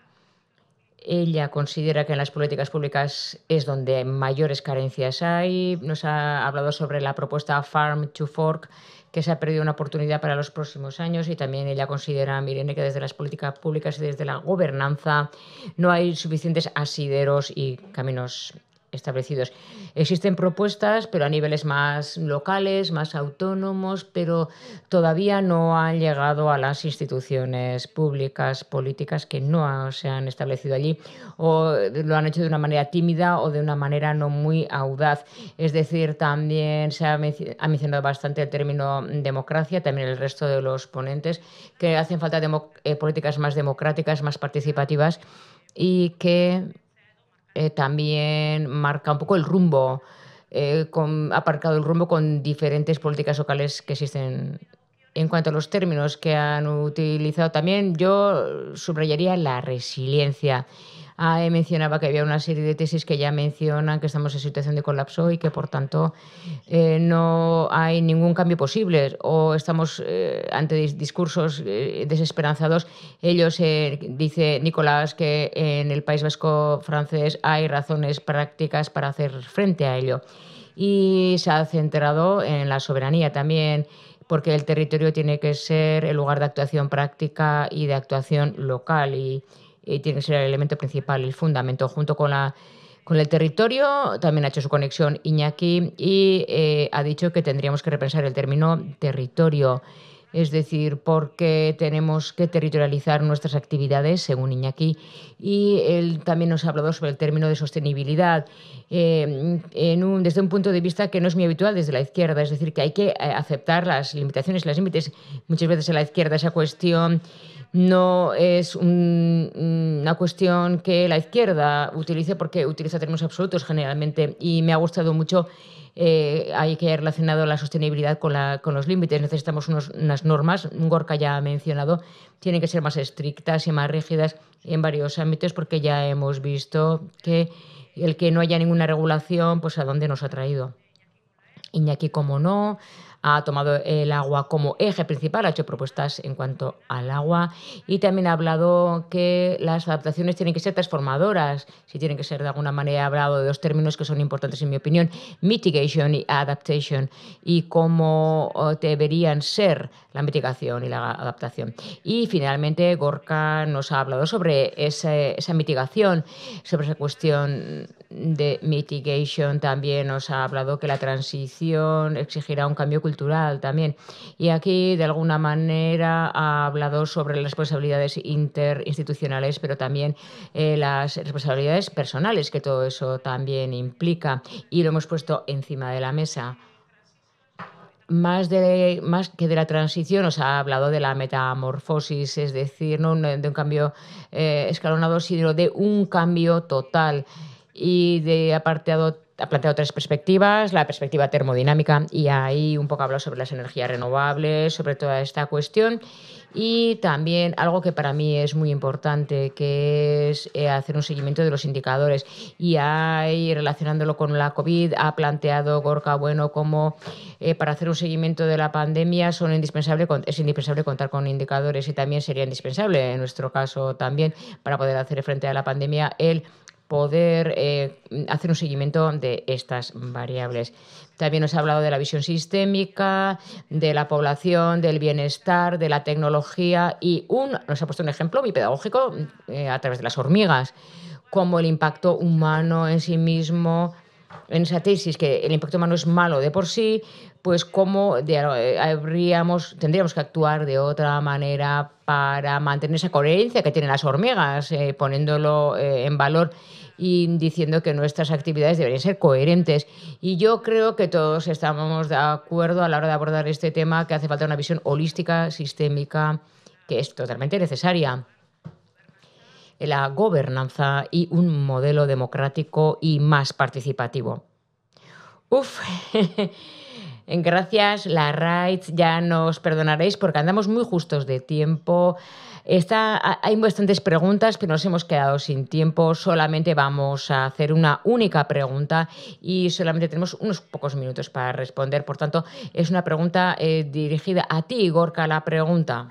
ella considera que en las políticas públicas es donde mayores carencias hay. Nos ha hablado sobre la propuesta Farm to Fork, que se ha perdido una oportunidad para los próximos años. Y también ella considera, Mirene, que desde las políticas públicas y desde la gobernanza no hay suficientes asideros y caminos establecidos. Existen propuestas, pero a niveles más locales, más autónomos, pero todavía no han llegado a las instituciones públicas, políticas que no se han establecido allí o lo han hecho de una manera tímida o de una manera no muy audaz. Es decir, también se ha mencionado bastante el término democracia, también el resto de los ponentes, que hacen falta eh, políticas más democráticas, más participativas y que eh, también marca un poco el rumbo, eh, ha el rumbo con diferentes políticas locales que existen. En cuanto a los términos que han utilizado también, yo subrayaría la resiliencia mencionaba que había una serie de tesis que ya mencionan que estamos en situación de colapso y que por tanto eh, no hay ningún cambio posible o estamos eh, ante discursos eh, desesperanzados. Ellos, dice Nicolás, que en el País Vasco francés hay razones prácticas para hacer frente a ello. Y se ha centrado en la soberanía también porque el territorio tiene que ser el lugar de actuación práctica y de actuación local. Y, eh, tiene que ser el elemento principal, el fundamento, junto con la con el territorio, también ha hecho su conexión Iñaki y eh, ha dicho que tendríamos que repensar el término territorio, es decir, porque tenemos que territorializar nuestras actividades, según Iñaki. Y él también nos ha hablado sobre el término de sostenibilidad, eh, en un, desde un punto de vista que no es muy habitual desde la izquierda, es decir, que hay que aceptar las limitaciones, los límites. Muchas veces en la izquierda esa cuestión no es una cuestión que la izquierda utilice porque utiliza términos absolutos generalmente y me ha gustado mucho eh, hay que relacionado la sostenibilidad con, los límites. Necesitamos unas normas, Gorka ya ha mencionado, tienen que ser más estrictas y más rígidas en varios ámbitos porque ya hemos visto que el que no haya ninguna regulación, pues a dónde nos ha traído. Iñaki, como no, ha tomado el agua como eje principal, ha hecho propuestas en cuanto al agua y también ha hablado que las adaptaciones tienen que ser transformadoras, si tienen que ser de alguna manera, ha hablado de dos términos que son importantes en mi opinión, mitigation y adaptation, y cómo deberían ser la mitigación y la adaptación. Y finalmente Gorka nos ha hablado sobre esa, mitigación, sobre esa cuestión de mitigation también nos ha hablado que la transición exigirá un cambio cultural también. Y aquí, de alguna manera, ha hablado sobre las responsabilidades interinstitucionales, pero también eh, las responsabilidades personales que todo eso también implica. Y lo hemos puesto encima de la mesa. Más, de, más, que de la transición, os ha hablado de la metamorfosis, es decir, no de un cambio eh, escalonado, sino de un cambio total y de, ha, planteado, ha planteado tres perspectivas, la perspectiva termodinámica y ahí un poco hablado sobre las energías renovables, sobre toda esta cuestión y también algo que para mí es muy importante, que es eh, hacer un seguimiento de los indicadores. Y ahí, relacionándolo con la COVID, ha planteado Gorka Bueno como eh, para hacer un seguimiento de la pandemia son es indispensable contar con indicadores y también sería indispensable, en nuestro caso también, para poder hacer frente a la pandemia, el poder eh, hacer un seguimiento de estas variables. También nos ha hablado de la visión sistémica, de la población, del bienestar, de la tecnología y un, nos ha puesto un ejemplo muy pedagógico eh, a través de las hormigas, como el impacto humano en sí mismo, en esa tesis que el impacto humano es malo de por sí, pues cómo eh, tendríamos que actuar de otra manera para mantener esa coherencia que tienen las hormigas, eh, poniéndolo eh, en valor y diciendo que nuestras actividades deberían ser coherentes. Y yo creo que todos estamos de acuerdo a la hora de abordar este tema que hace falta una visión holística, sistémica, que es totalmente necesaria la gobernanza y un modelo democrático y más participativo. Uf. Gracias, la rights ya nos perdonaréis porque andamos muy justos de tiempo. Está, hay bastantes preguntas, pero nos hemos quedado sin tiempo. Solamente vamos a hacer una única pregunta y solamente tenemos unos pocos minutos para responder. Por tanto, es una pregunta eh, dirigida a ti, Gorka, la pregunta.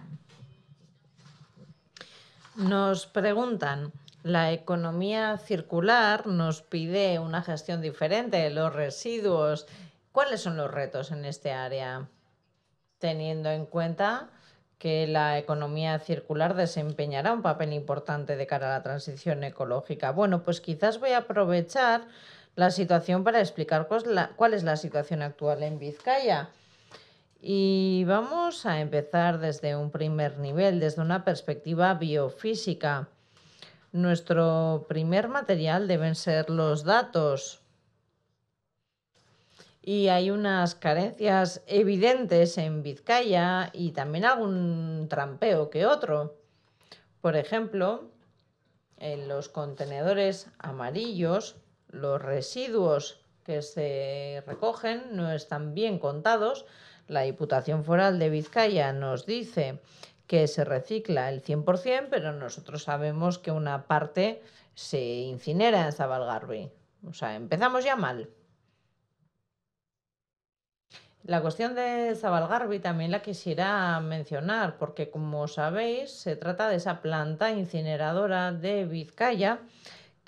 Nos preguntan, la economía circular nos pide una gestión diferente de los residuos. ¿Cuáles son los retos en este área? Teniendo en cuenta que la economía circular desempeñará un papel importante de cara a la transición ecológica. Bueno, pues quizás voy a aprovechar la situación para explicar cuál es la, cuál es la situación actual en Vizcaya. Y vamos a empezar desde un primer nivel, desde una perspectiva biofísica. Nuestro primer material deben ser los datos. Y hay unas carencias evidentes en Vizcaya y también algún trampeo que otro. Por ejemplo, en los contenedores amarillos, los residuos que se recogen no están bien contados la Diputación Foral de Vizcaya nos dice que se recicla el 100%, pero nosotros sabemos que una parte se incinera en Zabalgarbi. O sea, empezamos ya mal. La cuestión de Zabalgarbi también la quisiera mencionar, porque como sabéis, se trata de esa planta incineradora de Vizcaya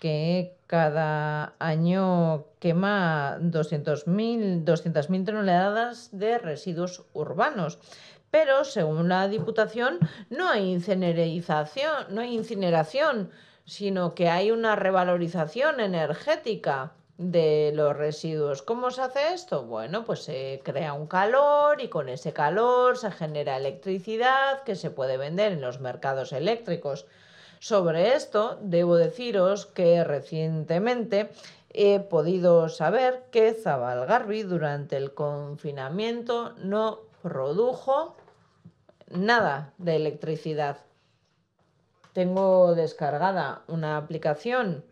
que cada año quema 200.000 toneladas de residuos urbanos. Pero, según la Diputación, no hay no hay incineración sino que hay una revalorización energética de los residuos. ¿Cómo se hace esto? Bueno, pues se crea un calor y con ese calor se genera electricidad que se puede vender en los mercados eléctricos. Sobre esto, debo deciros que recientemente he podido saber que Zabalgarbi durante el confinamiento no produjo nada de electricidad. Tengo descargada una aplicación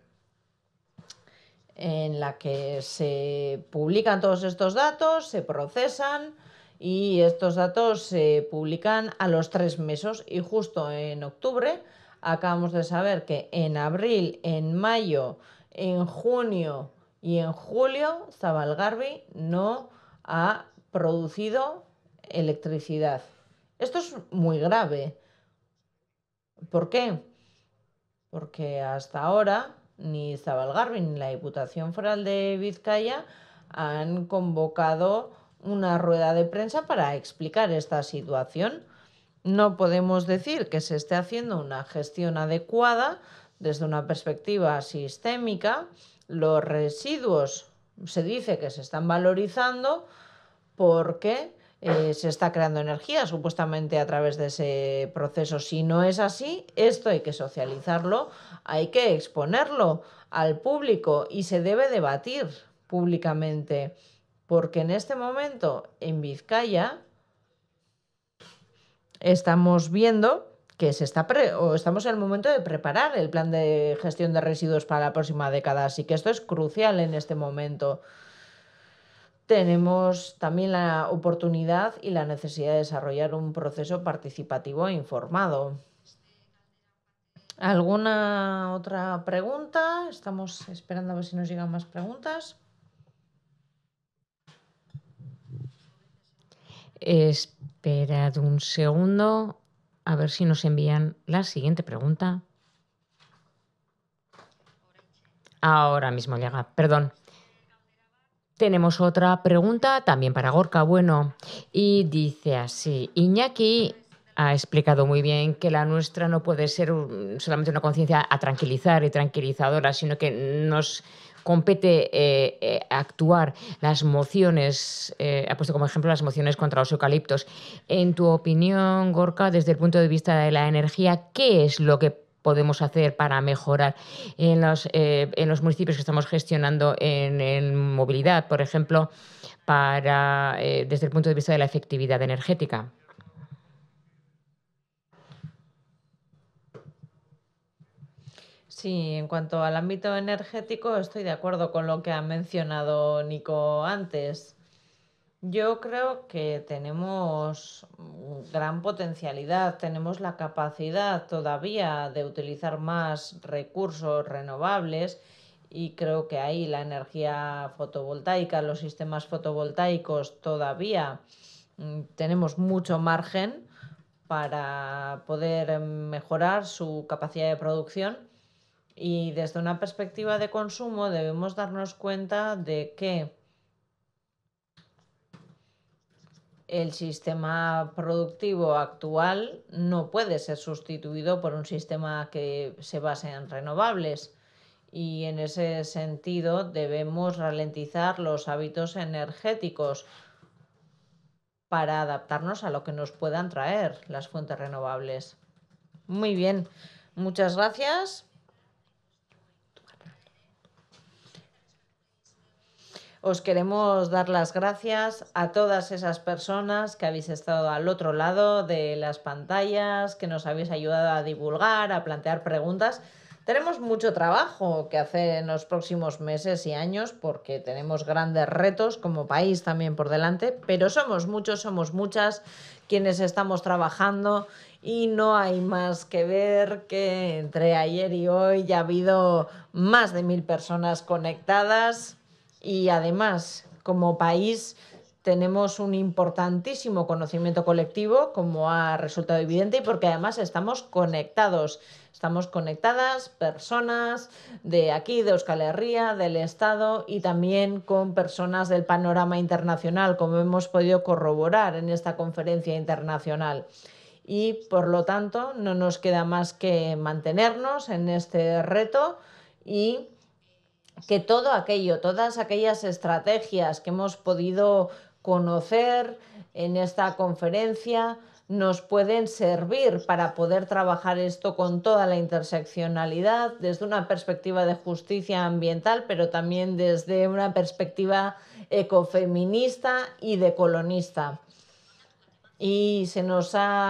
en la que se publican todos estos datos, se procesan y estos datos se publican a los tres meses y justo en octubre Acabamos de saber que en abril, en mayo, en junio y en julio Zabalgarbi no ha producido electricidad. Esto es muy grave. ¿Por qué? Porque hasta ahora ni Zabalgarbi ni la Diputación Foral de Vizcaya han convocado una rueda de prensa para explicar esta situación. No podemos decir que se esté haciendo una gestión adecuada desde una perspectiva sistémica. Los residuos se dice que se están valorizando porque eh, se está creando energía supuestamente a través de ese proceso. Si no es así, esto hay que socializarlo, hay que exponerlo al público y se debe debatir públicamente, porque en este momento en Vizcaya estamos viendo que se está estamos en el momento de preparar el plan de gestión de residuos para la próxima década, así que esto es crucial en este momento. Tenemos también la oportunidad y la necesidad de desarrollar un proceso participativo e informado. ¿Alguna otra pregunta? Estamos esperando a ver si nos llegan más preguntas. Es Esperad un segundo a ver si nos envían la siguiente pregunta. Ahora mismo llega, perdón. Tenemos otra pregunta también para Gorka, bueno, y dice así, Iñaki ha explicado muy bien que la nuestra no puede ser solamente una conciencia a tranquilizar y tranquilizadora, sino que nos compete eh, eh, actuar las mociones, eh, ha puesto como ejemplo las mociones contra los eucaliptos. En tu opinión, Gorka, desde el punto de vista de la energía, ¿qué es lo que podemos hacer para mejorar en los, municipios que estamos gestionando en, en movilidad, por ejemplo, para, desde el punto de vista de la efectividad energética? Sí, en cuanto al ámbito energético, estoy de acuerdo con lo que ha mencionado Nico antes. Yo creo que tenemos gran potencialidad, tenemos la capacidad todavía de utilizar más recursos renovables y creo que ahí la energía fotovoltaica, los sistemas fotovoltaicos todavía mm, tenemos mucho margen para poder mejorar su capacidad de producción y desde una perspectiva de consumo debemos darnos cuenta de que el sistema productivo actual no puede ser sustituido por un sistema que se base en renovables. Y en ese sentido debemos ralentizar los hábitos energéticos para adaptarnos a lo que nos puedan traer las fuentes renovables. Muy bien, muchas gracias Os queremos dar las gracias a todas esas personas que habéis estado al otro lado de las pantallas, que nos habéis ayudado a divulgar, a plantear preguntas. Tenemos mucho trabajo que hacer en los próximos meses y años porque tenemos grandes retos como país también por delante, pero somos muchos, somos muchas quienes estamos trabajando y no hay más que ver que entre ayer y hoy ya ha habido más de mil personas conectadas y además como país tenemos un importantísimo conocimiento colectivo, como ha resultado evidente, y porque además estamos conectados. Estamos conectadas personas de aquí, de Euskal Herria, del Estado y también con personas del panorama internacional, como hemos podido corroborar en esta conferencia internacional. Y por lo tanto, no nos queda más que mantenernos en este reto y que todo aquello, todas aquellas estrategias que hemos podido conocer en esta conferencia nos pueden servir para poder trabajar esto con toda la interseccionalidad, desde una perspectiva de justicia ambiental, pero también desde una perspectiva ecofeminista y decolonista. Y se nos ha